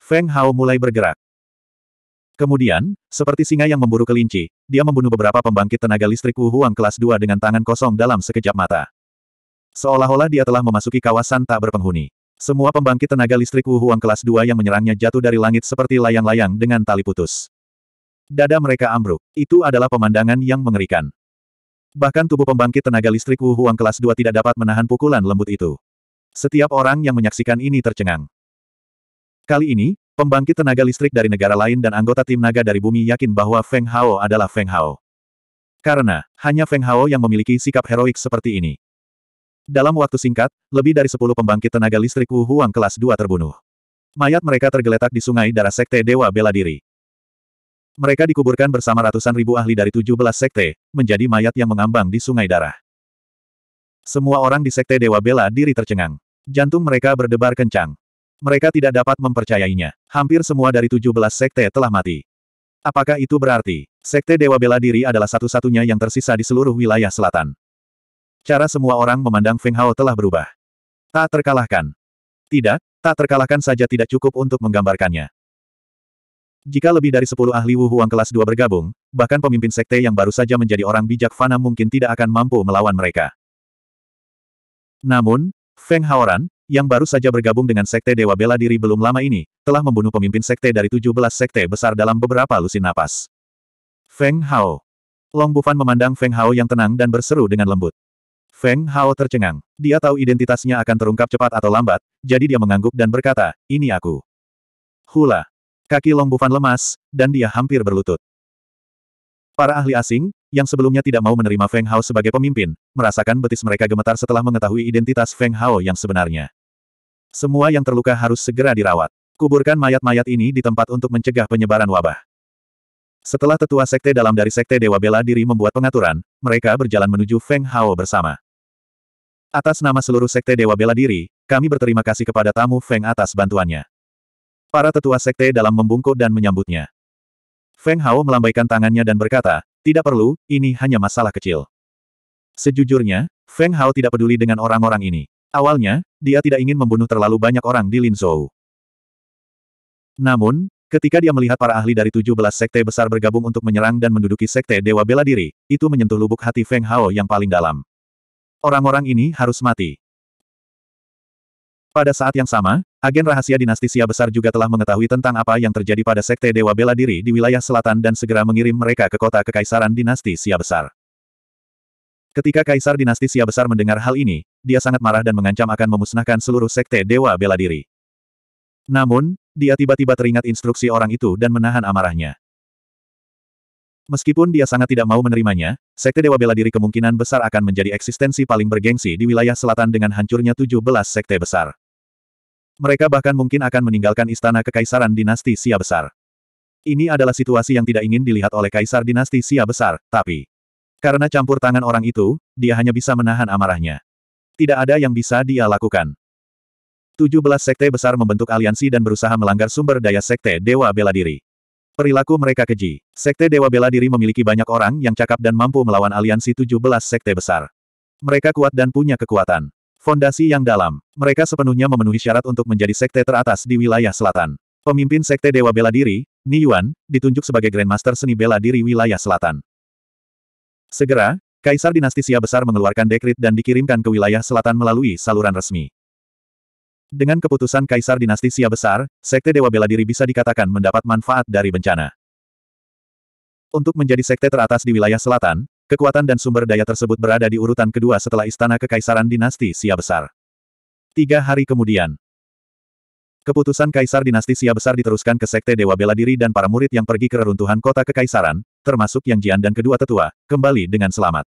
Feng Hao mulai bergerak. Kemudian, seperti singa yang memburu kelinci, dia membunuh beberapa pembangkit tenaga listrik Wu Huang kelas 2 dengan tangan kosong dalam sekejap mata. Seolah-olah dia telah memasuki kawasan tak berpenghuni. Semua pembangkit tenaga listrik Wuhuang kelas 2 yang menyerangnya jatuh dari langit seperti layang-layang dengan tali putus. Dada mereka ambruk. Itu adalah pemandangan yang mengerikan. Bahkan tubuh pembangkit tenaga listrik Wuhuang kelas 2 tidak dapat menahan pukulan lembut itu. Setiap orang yang menyaksikan ini tercengang. Kali ini, pembangkit tenaga listrik dari negara lain dan anggota tim naga dari bumi yakin bahwa Feng Hao adalah Feng Hao. Karena, hanya Feng Hao yang memiliki sikap heroik seperti ini. Dalam waktu singkat, lebih dari sepuluh pembangkit tenaga listrik Wu Huang kelas 2 terbunuh. Mayat mereka tergeletak di sungai darah Sekte Dewa Bela Diri. Mereka dikuburkan bersama ratusan ribu ahli dari tujuh belas sekte, menjadi mayat yang mengambang di sungai darah. Semua orang di Sekte Dewa Bela Diri tercengang. Jantung mereka berdebar kencang. Mereka tidak dapat mempercayainya. Hampir semua dari tujuh belas sekte telah mati. Apakah itu berarti, Sekte Dewa Bela Diri adalah satu-satunya yang tersisa di seluruh wilayah selatan? Cara semua orang memandang Feng Hao telah berubah. Tak terkalahkan. Tidak, tak terkalahkan saja tidak cukup untuk menggambarkannya. Jika lebih dari 10 ahli Wu Huang kelas 2 bergabung, bahkan pemimpin sekte yang baru saja menjadi orang bijak Fana mungkin tidak akan mampu melawan mereka. Namun, Feng Haoran, yang baru saja bergabung dengan sekte Dewa Bela Diri belum lama ini, telah membunuh pemimpin sekte dari 17 sekte besar dalam beberapa lusin napas. Feng Hao. Long Bufan memandang Feng Hao yang tenang dan berseru dengan lembut. Feng Hao tercengang. Dia tahu identitasnya akan terungkap cepat atau lambat, jadi dia mengangguk dan berkata, ini aku. Hula. Kaki Long Bufan lemas, dan dia hampir berlutut. Para ahli asing, yang sebelumnya tidak mau menerima Feng Hao sebagai pemimpin, merasakan betis mereka gemetar setelah mengetahui identitas Feng Hao yang sebenarnya. Semua yang terluka harus segera dirawat. Kuburkan mayat-mayat ini di tempat untuk mencegah penyebaran wabah. Setelah tetua sekte dalam dari sekte Dewa Bela Diri membuat pengaturan, mereka berjalan menuju Feng Hao bersama. Atas nama seluruh Sekte Dewa Bela Diri, kami berterima kasih kepada tamu Feng atas bantuannya. Para tetua Sekte dalam membungkuk dan menyambutnya. Feng Hao melambaikan tangannya dan berkata, tidak perlu, ini hanya masalah kecil. Sejujurnya, Feng Hao tidak peduli dengan orang-orang ini. Awalnya, dia tidak ingin membunuh terlalu banyak orang di Linzhou. Namun, ketika dia melihat para ahli dari 17 sekte besar bergabung untuk menyerang dan menduduki sekte Dewa Bela Diri, itu menyentuh lubuk hati Feng Hao yang paling dalam. Orang-orang ini harus mati. Pada saat yang sama, agen rahasia dinasti Sia besar juga telah mengetahui tentang apa yang terjadi pada sekte Dewa Bela Diri di wilayah selatan dan segera mengirim mereka ke kota kekaisaran dinasti Sia besar. Ketika kaisar dinasti Sia besar mendengar hal ini, dia sangat marah dan mengancam akan memusnahkan seluruh sekte Dewa Bela Diri. Namun, dia tiba-tiba teringat instruksi orang itu dan menahan amarahnya. Meskipun dia sangat tidak mau menerimanya, Sekte Dewa Bela Diri kemungkinan besar akan menjadi eksistensi paling bergengsi di wilayah selatan dengan hancurnya 17 sekte besar. Mereka bahkan mungkin akan meninggalkan istana kekaisaran dinasti Sia Besar. Ini adalah situasi yang tidak ingin dilihat oleh kaisar dinasti Sia Besar, tapi... Karena campur tangan orang itu, dia hanya bisa menahan amarahnya. Tidak ada yang bisa dia lakukan. 17 sekte besar membentuk aliansi dan berusaha melanggar sumber daya sekte Dewa Bela Diri. Perilaku mereka keji. Sekte Dewa Bela Diri memiliki banyak orang yang cakap dan mampu melawan aliansi 17 sekte besar. Mereka kuat dan punya kekuatan. Fondasi yang dalam. Mereka sepenuhnya memenuhi syarat untuk menjadi sekte teratas di wilayah selatan. Pemimpin Sekte Dewa Bela Diri, Ni Yuan, ditunjuk sebagai Grandmaster Seni Bela Diri wilayah selatan. Segera, Kaisar Dinasti Xia Besar mengeluarkan dekrit dan dikirimkan ke wilayah selatan melalui saluran resmi. Dengan keputusan Kaisar Dinasti Sia Besar, Sekte Dewa Bela Diri bisa dikatakan mendapat manfaat dari bencana. Untuk menjadi sekte teratas di wilayah selatan, kekuatan dan sumber daya tersebut berada di urutan kedua setelah Istana Kekaisaran Dinasti Sia Besar. Tiga hari kemudian, keputusan Kaisar Dinasti Sia Besar diteruskan ke Sekte Dewa Bela Diri dan para murid yang pergi ke reruntuhan kota Kekaisaran, termasuk Yang Jian dan kedua tetua, kembali dengan selamat.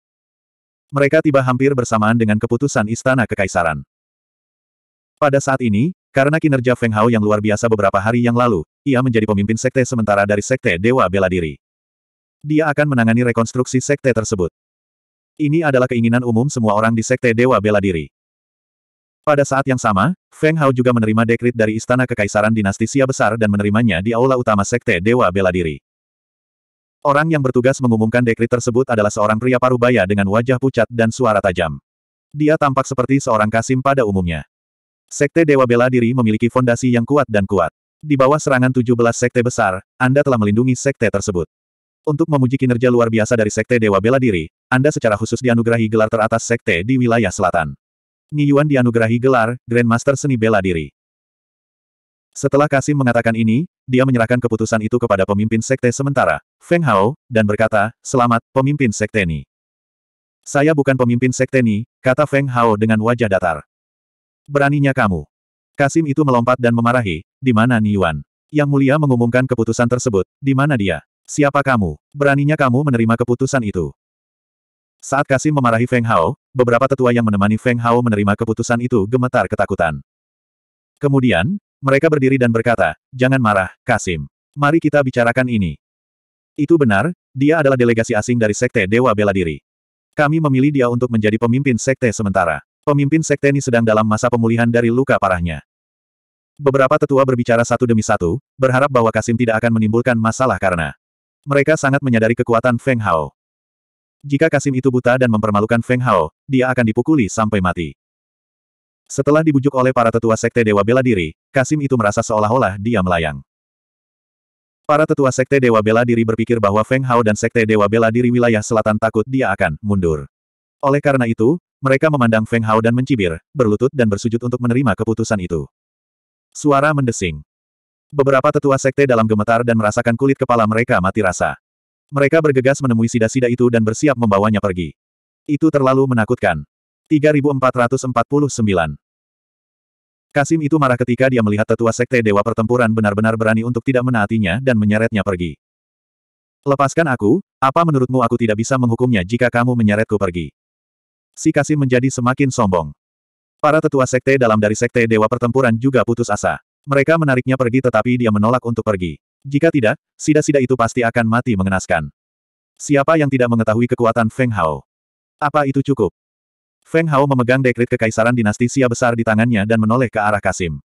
Mereka tiba hampir bersamaan dengan keputusan Istana Kekaisaran. Pada saat ini, karena kinerja Feng Hao yang luar biasa beberapa hari yang lalu, ia menjadi pemimpin sekte sementara dari sekte Dewa Bela Diri. Dia akan menangani rekonstruksi sekte tersebut. Ini adalah keinginan umum semua orang di sekte Dewa Bela Diri. Pada saat yang sama, Feng Hao juga menerima dekrit dari Istana Kekaisaran Dinasti Sia Besar dan menerimanya di aula utama sekte Dewa Bela Diri. Orang yang bertugas mengumumkan dekrit tersebut adalah seorang pria parubaya dengan wajah pucat dan suara tajam. Dia tampak seperti seorang kasim pada umumnya. Sekte Dewa Bela Diri memiliki fondasi yang kuat dan kuat. Di bawah serangan 17 sekte besar, Anda telah melindungi sekte tersebut. Untuk memuji kinerja luar biasa dari Sekte Dewa Bela Diri, Anda secara khusus dianugerahi gelar teratas sekte di wilayah selatan. Yuan dianugerahi gelar, Grandmaster Seni Bela Diri. Setelah Kasim mengatakan ini, dia menyerahkan keputusan itu kepada pemimpin sekte sementara, Feng Hao, dan berkata, Selamat, pemimpin sekte ini. Saya bukan pemimpin sekte ini," kata Feng Hao dengan wajah datar. Beraninya kamu. Kasim itu melompat dan memarahi, di mana Niyuan? Yang mulia mengumumkan keputusan tersebut, di mana dia? Siapa kamu? Beraninya kamu menerima keputusan itu. Saat Kasim memarahi Feng Hao, beberapa tetua yang menemani Feng Hao menerima keputusan itu gemetar ketakutan. Kemudian, mereka berdiri dan berkata, jangan marah, Kasim. Mari kita bicarakan ini. Itu benar, dia adalah delegasi asing dari Sekte Dewa Bela Diri. Kami memilih dia untuk menjadi pemimpin Sekte sementara pemimpin sekte ini sedang dalam masa pemulihan dari luka parahnya. Beberapa tetua berbicara satu demi satu, berharap bahwa Kasim tidak akan menimbulkan masalah karena mereka sangat menyadari kekuatan Feng Hao. Jika Kasim itu buta dan mempermalukan Feng Hao, dia akan dipukuli sampai mati. Setelah dibujuk oleh para tetua sekte Dewa Bela Diri, Kasim itu merasa seolah-olah dia melayang. Para tetua sekte Dewa Bela Diri berpikir bahwa Feng Hao dan sekte Dewa Bela Diri wilayah selatan takut dia akan mundur. Oleh karena itu, mereka memandang Feng Hao dan mencibir, berlutut dan bersujud untuk menerima keputusan itu. Suara mendesing. Beberapa tetua sekte dalam gemetar dan merasakan kulit kepala mereka mati rasa. Mereka bergegas menemui sida-sida itu dan bersiap membawanya pergi. Itu terlalu menakutkan. 3449 Kasim itu marah ketika dia melihat tetua sekte Dewa Pertempuran benar-benar berani untuk tidak menaatinya dan menyeretnya pergi. Lepaskan aku, apa menurutmu aku tidak bisa menghukumnya jika kamu menyeretku pergi? si Kasim menjadi semakin sombong. Para tetua sekte dalam dari sekte Dewa Pertempuran juga putus asa. Mereka menariknya pergi tetapi dia menolak untuk pergi. Jika tidak, sida-sida itu pasti akan mati mengenaskan. Siapa yang tidak mengetahui kekuatan Feng Hao? Apa itu cukup? Feng Hao memegang dekrit kekaisaran dinasti Xia besar di tangannya dan menoleh ke arah Kasim.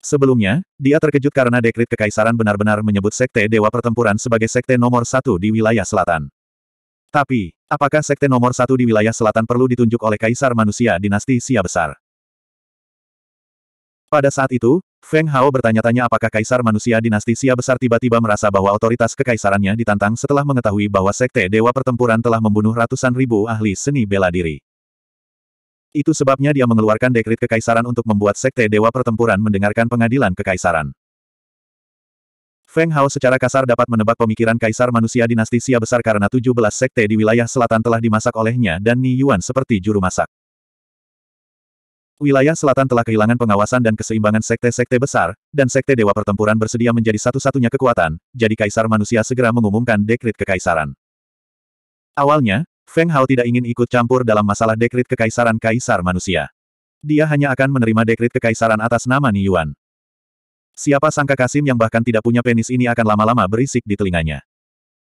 Sebelumnya, dia terkejut karena dekrit kekaisaran benar-benar menyebut sekte Dewa Pertempuran sebagai sekte nomor satu di wilayah selatan. Tapi, apakah sekte nomor satu di wilayah selatan perlu ditunjuk oleh kaisar manusia dinasti Sia besar? Pada saat itu, Feng Hao bertanya-tanya apakah kaisar manusia dinasti Sia besar tiba-tiba merasa bahwa otoritas kekaisarannya ditantang setelah mengetahui bahwa sekte dewa pertempuran telah membunuh ratusan ribu ahli seni bela diri. Itu sebabnya dia mengeluarkan dekrit kekaisaran untuk membuat sekte dewa pertempuran mendengarkan pengadilan kekaisaran. Feng Hao secara kasar dapat menebak pemikiran kaisar manusia dinasti Sia besar karena 17 sekte di wilayah selatan telah dimasak olehnya dan Ni Yuan seperti juru masak. Wilayah selatan telah kehilangan pengawasan dan keseimbangan sekte-sekte besar, dan sekte dewa pertempuran bersedia menjadi satu-satunya kekuatan, jadi kaisar manusia segera mengumumkan dekrit kekaisaran. Awalnya, Feng Hao tidak ingin ikut campur dalam masalah dekrit kekaisaran kaisar manusia. Dia hanya akan menerima dekrit kekaisaran atas nama Ni Yuan. Siapa sangka Kasim yang bahkan tidak punya penis ini akan lama-lama berisik di telinganya.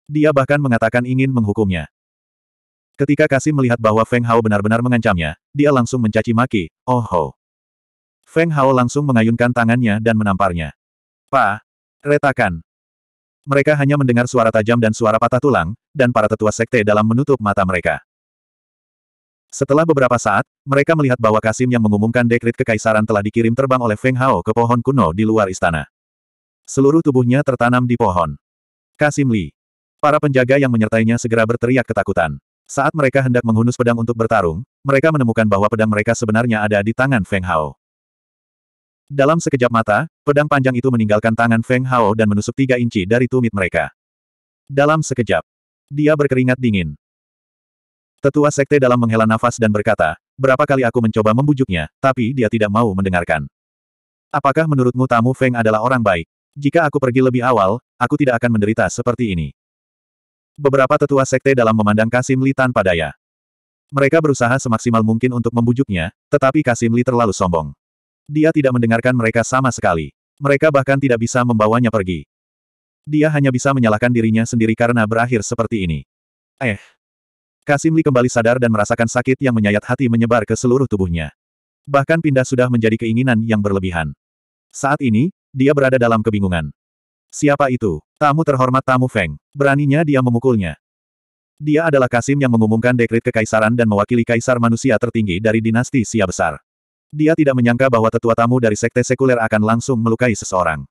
Dia bahkan mengatakan ingin menghukumnya. Ketika Kasim melihat bahwa Feng Hao benar-benar mengancamnya, dia langsung mencaci maki, oh ho. Feng Hao langsung mengayunkan tangannya dan menamparnya. Pa! Retakan! Mereka hanya mendengar suara tajam dan suara patah tulang, dan para tetua sekte dalam menutup mata mereka. Setelah beberapa saat, mereka melihat bahwa Kasim yang mengumumkan dekrit kekaisaran telah dikirim terbang oleh Feng Hao ke pohon kuno di luar istana. Seluruh tubuhnya tertanam di pohon. Kasim Li. Para penjaga yang menyertainya segera berteriak ketakutan. Saat mereka hendak menghunus pedang untuk bertarung, mereka menemukan bahwa pedang mereka sebenarnya ada di tangan Feng Hao. Dalam sekejap mata, pedang panjang itu meninggalkan tangan Feng Hao dan menusuk tiga inci dari tumit mereka. Dalam sekejap, dia berkeringat dingin. Tetua sekte dalam menghela nafas dan berkata, berapa kali aku mencoba membujuknya, tapi dia tidak mau mendengarkan. Apakah menurutmu tamu Feng adalah orang baik? Jika aku pergi lebih awal, aku tidak akan menderita seperti ini. Beberapa tetua sekte dalam memandang Kasim Li tanpa daya. Mereka berusaha semaksimal mungkin untuk membujuknya, tetapi Kasim Li terlalu sombong. Dia tidak mendengarkan mereka sama sekali. Mereka bahkan tidak bisa membawanya pergi. Dia hanya bisa menyalahkan dirinya sendiri karena berakhir seperti ini. Eh, Kasimli kembali sadar dan merasakan sakit yang menyayat hati menyebar ke seluruh tubuhnya. Bahkan pindah sudah menjadi keinginan yang berlebihan. Saat ini, dia berada dalam kebingungan. Siapa itu? Tamu terhormat Tamu Feng. Beraninya dia memukulnya. Dia adalah Kasim yang mengumumkan dekrit kekaisaran dan mewakili kaisar manusia tertinggi dari dinasti Sia Besar. Dia tidak menyangka bahwa tetua tamu dari sekte sekuler akan langsung melukai seseorang.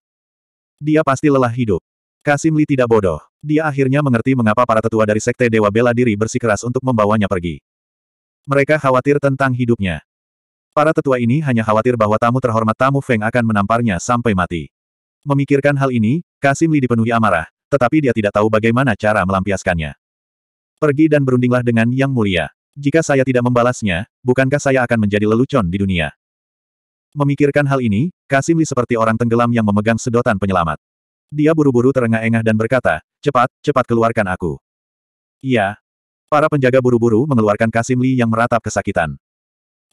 Dia pasti lelah hidup. Kasimli tidak bodoh. Dia akhirnya mengerti mengapa para tetua dari Sekte Dewa Bela Diri bersikeras untuk membawanya pergi. Mereka khawatir tentang hidupnya. Para tetua ini hanya khawatir bahwa tamu terhormat tamu Feng akan menamparnya sampai mati. Memikirkan hal ini, Kasimli dipenuhi amarah, tetapi dia tidak tahu bagaimana cara melampiaskannya. Pergi dan berundinglah dengan Yang Mulia. Jika saya tidak membalasnya, bukankah saya akan menjadi lelucon di dunia? Memikirkan hal ini, Kasimli seperti orang tenggelam yang memegang sedotan penyelamat. Dia buru-buru terengah-engah dan berkata, cepat, cepat keluarkan aku. Iya. Para penjaga buru-buru mengeluarkan Kasim Li yang meratap kesakitan.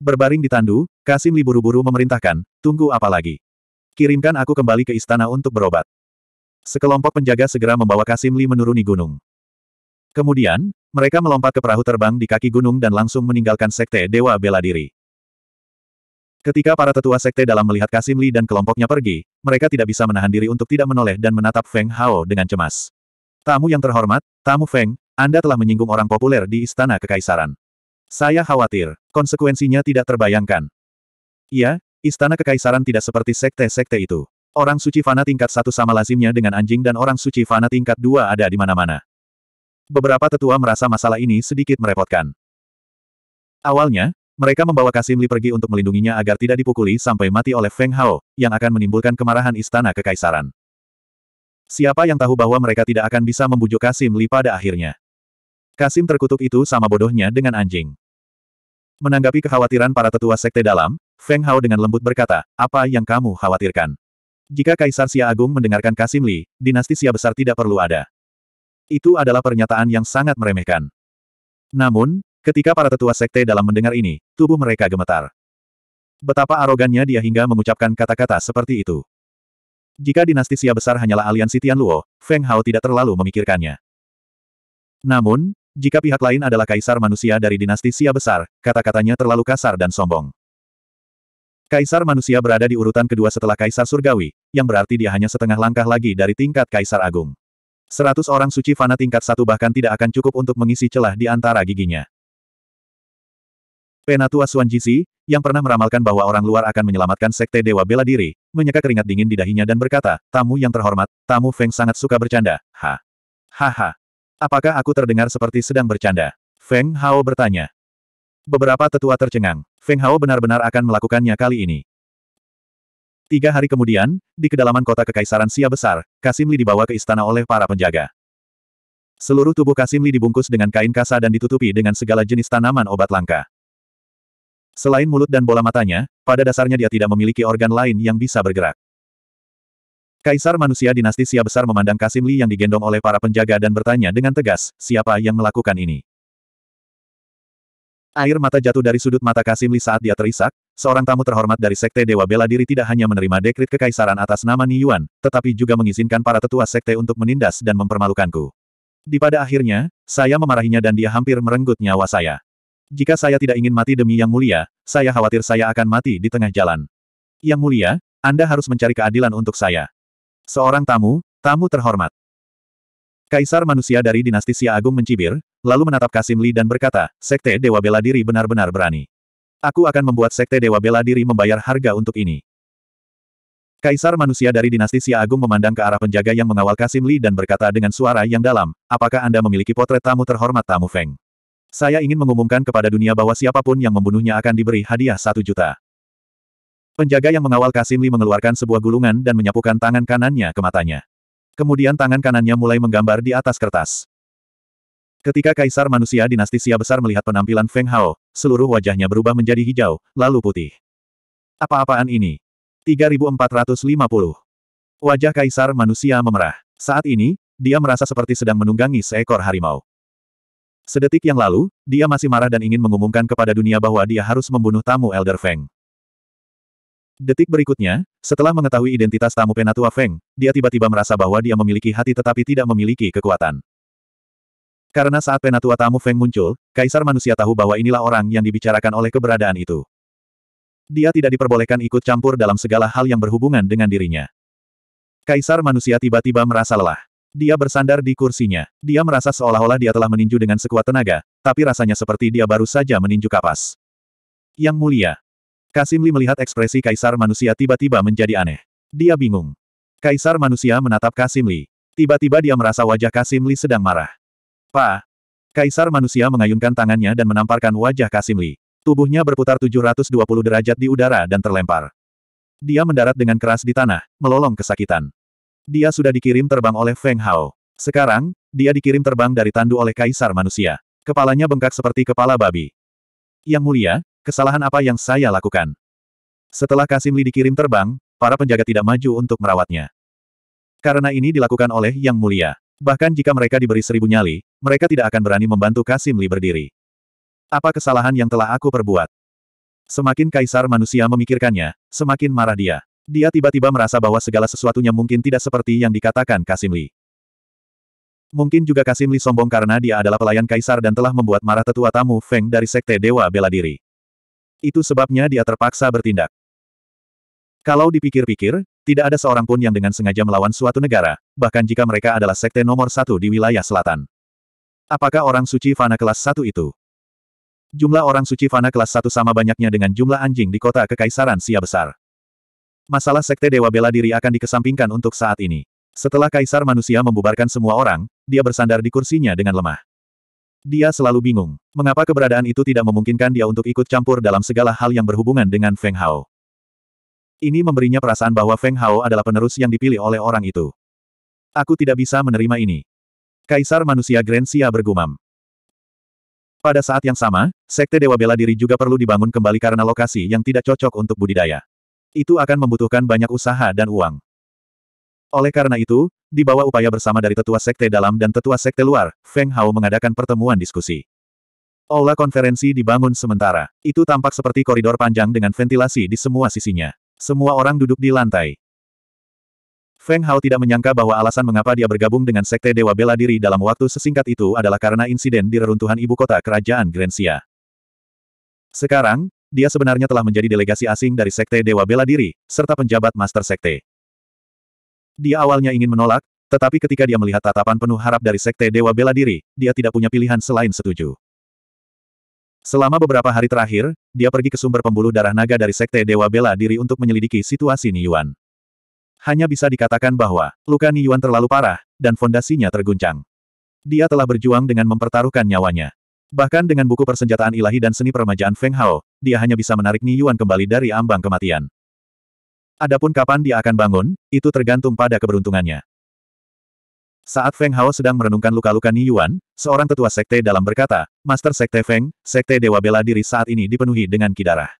Berbaring di tandu, Kasim Li buru-buru memerintahkan, tunggu apa lagi? Kirimkan aku kembali ke istana untuk berobat. Sekelompok penjaga segera membawa Kasim Li menuruni gunung. Kemudian, mereka melompat ke perahu terbang di kaki gunung dan langsung meninggalkan sekte Dewa Bela Diri. Ketika para tetua sekte dalam melihat Kasim Li dan kelompoknya pergi, mereka tidak bisa menahan diri untuk tidak menoleh dan menatap Feng Hao dengan cemas. Tamu yang terhormat, Tamu Feng, Anda telah menyinggung orang populer di Istana Kekaisaran. Saya khawatir, konsekuensinya tidak terbayangkan. Iya, Istana Kekaisaran tidak seperti sekte-sekte itu. Orang suci fana tingkat satu sama lazimnya dengan anjing dan orang suci fana tingkat dua ada di mana-mana. Beberapa tetua merasa masalah ini sedikit merepotkan. Awalnya, mereka membawa Kasim Li pergi untuk melindunginya agar tidak dipukuli sampai mati oleh Feng Hao, yang akan menimbulkan kemarahan istana kekaisaran. Siapa yang tahu bahwa mereka tidak akan bisa membujuk Kasim Li pada akhirnya. Kasim terkutuk itu sama bodohnya dengan anjing. Menanggapi kekhawatiran para tetua sekte dalam, Feng Hao dengan lembut berkata, apa yang kamu khawatirkan? Jika Kaisar Xia Agung mendengarkan Kasim Li, dinasti Sia Besar tidak perlu ada. Itu adalah pernyataan yang sangat meremehkan. Namun, Ketika para tetua sekte dalam mendengar ini, tubuh mereka gemetar. Betapa arogannya dia hingga mengucapkan kata-kata seperti itu. Jika dinasti Xia besar hanyalah aliansi Tianluo, Feng Hao tidak terlalu memikirkannya. Namun, jika pihak lain adalah kaisar manusia dari dinasti Xia besar, kata-katanya terlalu kasar dan sombong. Kaisar manusia berada di urutan kedua setelah kaisar surgawi, yang berarti dia hanya setengah langkah lagi dari tingkat kaisar agung. Seratus orang suci fana tingkat satu bahkan tidak akan cukup untuk mengisi celah di antara giginya. Penatua Suan Jisi, yang pernah meramalkan bahwa orang luar akan menyelamatkan Sekte Dewa Bela Diri, menyeka keringat dingin di dahinya dan berkata, Tamu yang terhormat, tamu Feng sangat suka bercanda, ha. Haha. Apakah aku terdengar seperti sedang bercanda? Feng Hao bertanya. Beberapa tetua tercengang. Feng Hao benar-benar akan melakukannya kali ini. Tiga hari kemudian, di kedalaman kota Kekaisaran Sia Besar, Kasim Li dibawa ke istana oleh para penjaga. Seluruh tubuh Kasim Li dibungkus dengan kain kasa dan ditutupi dengan segala jenis tanaman obat langka. Selain mulut dan bola matanya, pada dasarnya dia tidak memiliki organ lain yang bisa bergerak. Kaisar manusia dinasti sia besar memandang Kasim Li yang digendong oleh para penjaga dan bertanya dengan tegas, siapa yang melakukan ini? Air mata jatuh dari sudut mata Kasim Li saat dia terisak, seorang tamu terhormat dari Sekte Dewa Bela Diri tidak hanya menerima dekrit kekaisaran atas nama Ni Yuan, tetapi juga mengizinkan para tetua Sekte untuk menindas dan mempermalukanku. Di pada akhirnya, saya memarahinya dan dia hampir merenggut nyawa saya. Jika saya tidak ingin mati demi Yang Mulia, saya khawatir saya akan mati di tengah jalan. Yang Mulia, Anda harus mencari keadilan untuk saya. Seorang tamu, tamu terhormat. Kaisar manusia dari dinasti Xia Agung mencibir, lalu menatap Kasim Li dan berkata, Sekte Dewa Bela Diri benar-benar berani. Aku akan membuat Sekte Dewa Bela Diri membayar harga untuk ini. Kaisar manusia dari dinasti Xia Agung memandang ke arah penjaga yang mengawal Kasim Li dan berkata dengan suara yang dalam, apakah Anda memiliki potret tamu terhormat tamu Feng? Saya ingin mengumumkan kepada dunia bahwa siapapun yang membunuhnya akan diberi hadiah satu juta. Penjaga yang mengawal Kasimli mengeluarkan sebuah gulungan dan menyapukan tangan kanannya ke matanya. Kemudian tangan kanannya mulai menggambar di atas kertas. Ketika Kaisar Manusia Dinasti Sia Besar melihat penampilan Feng Hao, seluruh wajahnya berubah menjadi hijau, lalu putih. Apa-apaan ini? 3450. Wajah Kaisar Manusia memerah. Saat ini, dia merasa seperti sedang menunggangi seekor harimau. Sedetik yang lalu, dia masih marah dan ingin mengumumkan kepada dunia bahwa dia harus membunuh tamu Elder Feng. Detik berikutnya, setelah mengetahui identitas tamu Penatua Feng, dia tiba-tiba merasa bahwa dia memiliki hati tetapi tidak memiliki kekuatan. Karena saat Penatua tamu Feng muncul, Kaisar manusia tahu bahwa inilah orang yang dibicarakan oleh keberadaan itu. Dia tidak diperbolehkan ikut campur dalam segala hal yang berhubungan dengan dirinya. Kaisar manusia tiba-tiba merasa lelah. Dia bersandar di kursinya. Dia merasa seolah-olah dia telah meninju dengan sekuat tenaga, tapi rasanya seperti dia baru saja meninju kapas. Yang mulia. Kasimli melihat ekspresi kaisar manusia tiba-tiba menjadi aneh. Dia bingung. Kaisar manusia menatap Kasimli. Tiba-tiba dia merasa wajah Kasimli sedang marah. Pa. Kaisar manusia mengayunkan tangannya dan menamparkan wajah Kasimli. Tubuhnya berputar 720 derajat di udara dan terlempar. Dia mendarat dengan keras di tanah, melolong kesakitan. Dia sudah dikirim terbang oleh Feng Hao. Sekarang, dia dikirim terbang dari tandu oleh kaisar manusia. Kepalanya bengkak seperti kepala babi. Yang mulia, kesalahan apa yang saya lakukan? Setelah Kasim Li dikirim terbang, para penjaga tidak maju untuk merawatnya. Karena ini dilakukan oleh Yang Mulia. Bahkan jika mereka diberi seribu nyali, mereka tidak akan berani membantu Kasim Li berdiri. Apa kesalahan yang telah aku perbuat? Semakin kaisar manusia memikirkannya, semakin marah dia. Dia tiba-tiba merasa bahwa segala sesuatunya mungkin tidak seperti yang dikatakan Kasim Li. Mungkin juga Kasim Li sombong karena dia adalah pelayan kaisar dan telah membuat marah tetua tamu Feng dari sekte Dewa Bela Diri. Itu sebabnya dia terpaksa bertindak. Kalau dipikir-pikir, tidak ada seorang pun yang dengan sengaja melawan suatu negara, bahkan jika mereka adalah sekte nomor satu di wilayah selatan. Apakah orang suci fana kelas satu itu? Jumlah orang suci fana kelas satu sama banyaknya dengan jumlah anjing di kota kekaisaran Sia Besar. Masalah Sekte Dewa Bela Diri akan dikesampingkan untuk saat ini. Setelah Kaisar Manusia membubarkan semua orang, dia bersandar di kursinya dengan lemah. Dia selalu bingung, mengapa keberadaan itu tidak memungkinkan dia untuk ikut campur dalam segala hal yang berhubungan dengan Feng Hao. Ini memberinya perasaan bahwa Feng Hao adalah penerus yang dipilih oleh orang itu. Aku tidak bisa menerima ini. Kaisar manusia Grand Sia bergumam. Pada saat yang sama, Sekte Dewa Bela Diri juga perlu dibangun kembali karena lokasi yang tidak cocok untuk budidaya. Itu akan membutuhkan banyak usaha dan uang. Oleh karena itu, di bawah upaya bersama dari tetua sekte dalam dan tetua sekte luar, Feng Hao mengadakan pertemuan diskusi. Olah konferensi dibangun sementara. Itu tampak seperti koridor panjang dengan ventilasi di semua sisinya. Semua orang duduk di lantai. Feng Hao tidak menyangka bahwa alasan mengapa dia bergabung dengan Sekte Dewa Bela Diri dalam waktu sesingkat itu adalah karena insiden di reruntuhan ibu kota kerajaan Grensia. Sekarang, dia sebenarnya telah menjadi delegasi asing dari Sekte Dewa Bela Diri, serta penjabat Master Sekte. Dia awalnya ingin menolak, tetapi ketika dia melihat tatapan penuh harap dari Sekte Dewa Bela Diri, dia tidak punya pilihan selain setuju. Selama beberapa hari terakhir, dia pergi ke sumber pembuluh darah naga dari Sekte Dewa Bela Diri untuk menyelidiki situasi Yuan. Hanya bisa dikatakan bahwa luka Yuan terlalu parah, dan fondasinya terguncang. Dia telah berjuang dengan mempertaruhkan nyawanya. Bahkan dengan buku persenjataan ilahi dan seni peremajaan Feng Hao, dia hanya bisa menarik Ni Yuan kembali dari ambang kematian. Adapun kapan dia akan bangun, itu tergantung pada keberuntungannya. Saat Feng Hao sedang merenungkan luka-luka Ni Yuan, seorang tetua sekte dalam berkata, Master Sekte Feng, Sekte Dewa Bela Diri saat ini dipenuhi dengan kidarah.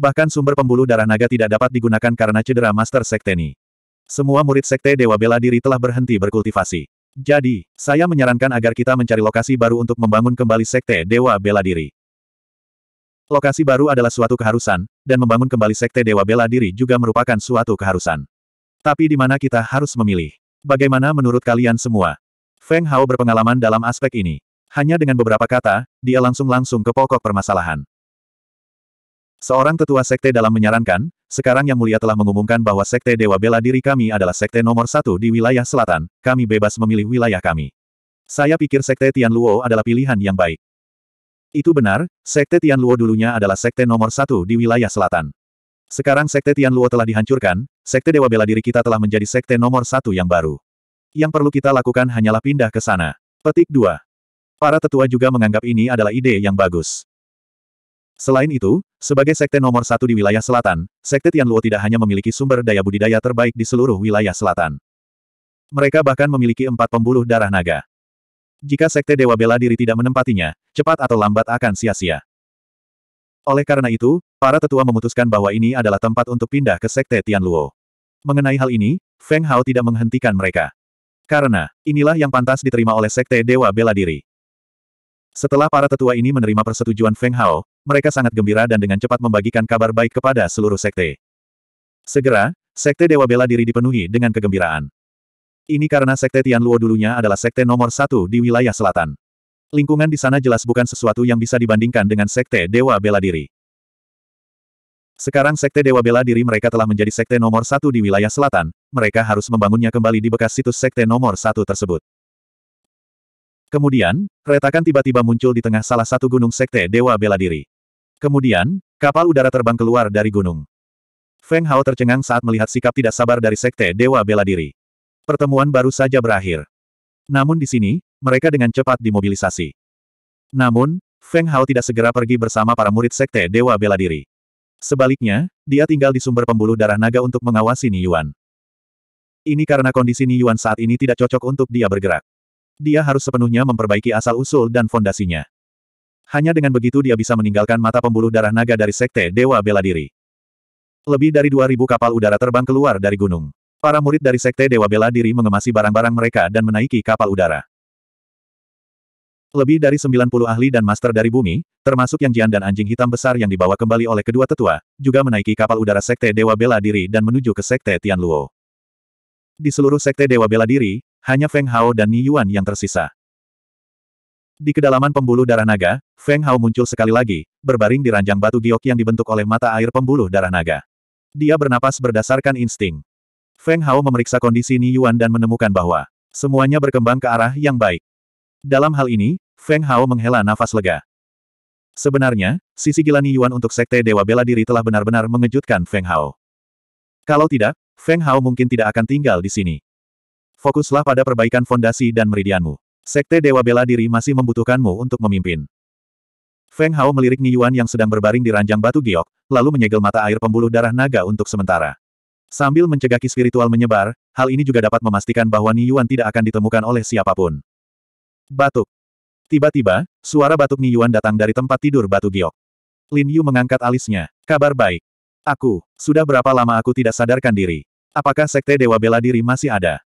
Bahkan sumber pembuluh darah naga tidak dapat digunakan karena cedera Master Sekte Ni. Semua murid Sekte Dewa Bela Diri telah berhenti berkultivasi. Jadi, saya menyarankan agar kita mencari lokasi baru untuk membangun kembali Sekte Dewa Bela Diri. Lokasi baru adalah suatu keharusan, dan membangun kembali Sekte Dewa Bela Diri juga merupakan suatu keharusan. Tapi di mana kita harus memilih? Bagaimana menurut kalian semua? Feng Hao berpengalaman dalam aspek ini. Hanya dengan beberapa kata, dia langsung-langsung ke pokok permasalahan. Seorang tetua sekte dalam menyarankan, sekarang Yang Mulia telah mengumumkan bahwa Sekte Dewa Bela Diri kami adalah Sekte nomor satu di wilayah selatan, kami bebas memilih wilayah kami. Saya pikir Sekte Tian Luo adalah pilihan yang baik. Itu benar, Sekte Tian Luo dulunya adalah Sekte nomor satu di wilayah selatan. Sekarang Sekte Tian Luo telah dihancurkan, Sekte Dewa Bela Diri kita telah menjadi Sekte nomor satu yang baru. Yang perlu kita lakukan hanyalah pindah ke sana. Petik 2. Para tetua juga menganggap ini adalah ide yang bagus. Selain itu, sebagai sekte nomor satu di wilayah selatan, sekte Tianluo tidak hanya memiliki sumber daya budidaya terbaik di seluruh wilayah selatan. Mereka bahkan memiliki empat pembuluh darah naga. Jika sekte Dewa Bela Diri tidak menempatinya, cepat atau lambat akan sia-sia. Oleh karena itu, para tetua memutuskan bahwa ini adalah tempat untuk pindah ke sekte Tianluo. Mengenai hal ini, Feng Hao tidak menghentikan mereka. Karena, inilah yang pantas diterima oleh sekte Dewa Bela Diri. Setelah para tetua ini menerima persetujuan Feng Hao, mereka sangat gembira dan dengan cepat membagikan kabar baik kepada seluruh sekte. Segera, sekte Dewa Bela Diri dipenuhi dengan kegembiraan. Ini karena sekte Tianluo dulunya adalah sekte nomor satu di wilayah selatan. Lingkungan di sana jelas bukan sesuatu yang bisa dibandingkan dengan sekte Dewa Bela Diri. Sekarang sekte Dewa Bela Diri mereka telah menjadi sekte nomor satu di wilayah selatan, mereka harus membangunnya kembali di bekas situs sekte nomor satu tersebut. Kemudian, retakan tiba-tiba muncul di tengah salah satu gunung sekte Dewa Bela Diri. Kemudian, kapal udara terbang keluar dari gunung. Feng Hao tercengang saat melihat sikap tidak sabar dari Sekte Dewa Bela Diri. Pertemuan baru saja berakhir. Namun di sini, mereka dengan cepat dimobilisasi. Namun, Feng Hao tidak segera pergi bersama para murid Sekte Dewa Bela Diri. Sebaliknya, dia tinggal di sumber pembuluh darah naga untuk mengawasi Ni Yuan. Ini karena kondisi Ni Yuan saat ini tidak cocok untuk dia bergerak. Dia harus sepenuhnya memperbaiki asal-usul dan fondasinya. Hanya dengan begitu dia bisa meninggalkan mata pembuluh darah naga dari Sekte Dewa Bela Diri. Lebih dari 2.000 kapal udara terbang keluar dari gunung. Para murid dari Sekte Dewa Bela Diri mengemasi barang-barang mereka dan menaiki kapal udara. Lebih dari 90 ahli dan master dari bumi, termasuk yang Jian dan anjing hitam besar yang dibawa kembali oleh kedua tetua, juga menaiki kapal udara Sekte Dewa Bela Diri dan menuju ke Sekte Tianluo. Di seluruh Sekte Dewa Bela Diri, hanya Feng Hao dan Ni Yuan yang tersisa. Di kedalaman pembuluh darah naga, Feng Hao muncul sekali lagi, berbaring di ranjang batu giok yang dibentuk oleh mata air pembuluh darah naga. Dia bernapas berdasarkan insting. Feng Hao memeriksa kondisi Ni Yuan dan menemukan bahwa semuanya berkembang ke arah yang baik. Dalam hal ini, Feng Hao menghela nafas lega. Sebenarnya, sisi gila Ni Yuan untuk Sekte Dewa Bela Diri telah benar-benar mengejutkan Feng Hao. Kalau tidak, Feng Hao mungkin tidak akan tinggal di sini. Fokuslah pada perbaikan fondasi dan meridianmu. Sekte Dewa Bela Diri masih membutuhkanmu untuk memimpin. Feng Hao melirik Ni Yuan yang sedang berbaring di ranjang batu giok, lalu menyegel mata air pembuluh darah naga untuk sementara. Sambil mencegah ki spiritual menyebar, hal ini juga dapat memastikan bahwa Ni Yuan tidak akan ditemukan oleh siapapun. Batuk. Tiba-tiba, suara batuk Ni Yuan datang dari tempat tidur batu giok. Lin Yu mengangkat alisnya. Kabar baik. Aku, sudah berapa lama aku tidak sadarkan diri? Apakah sekte Dewa Bela Diri masih ada?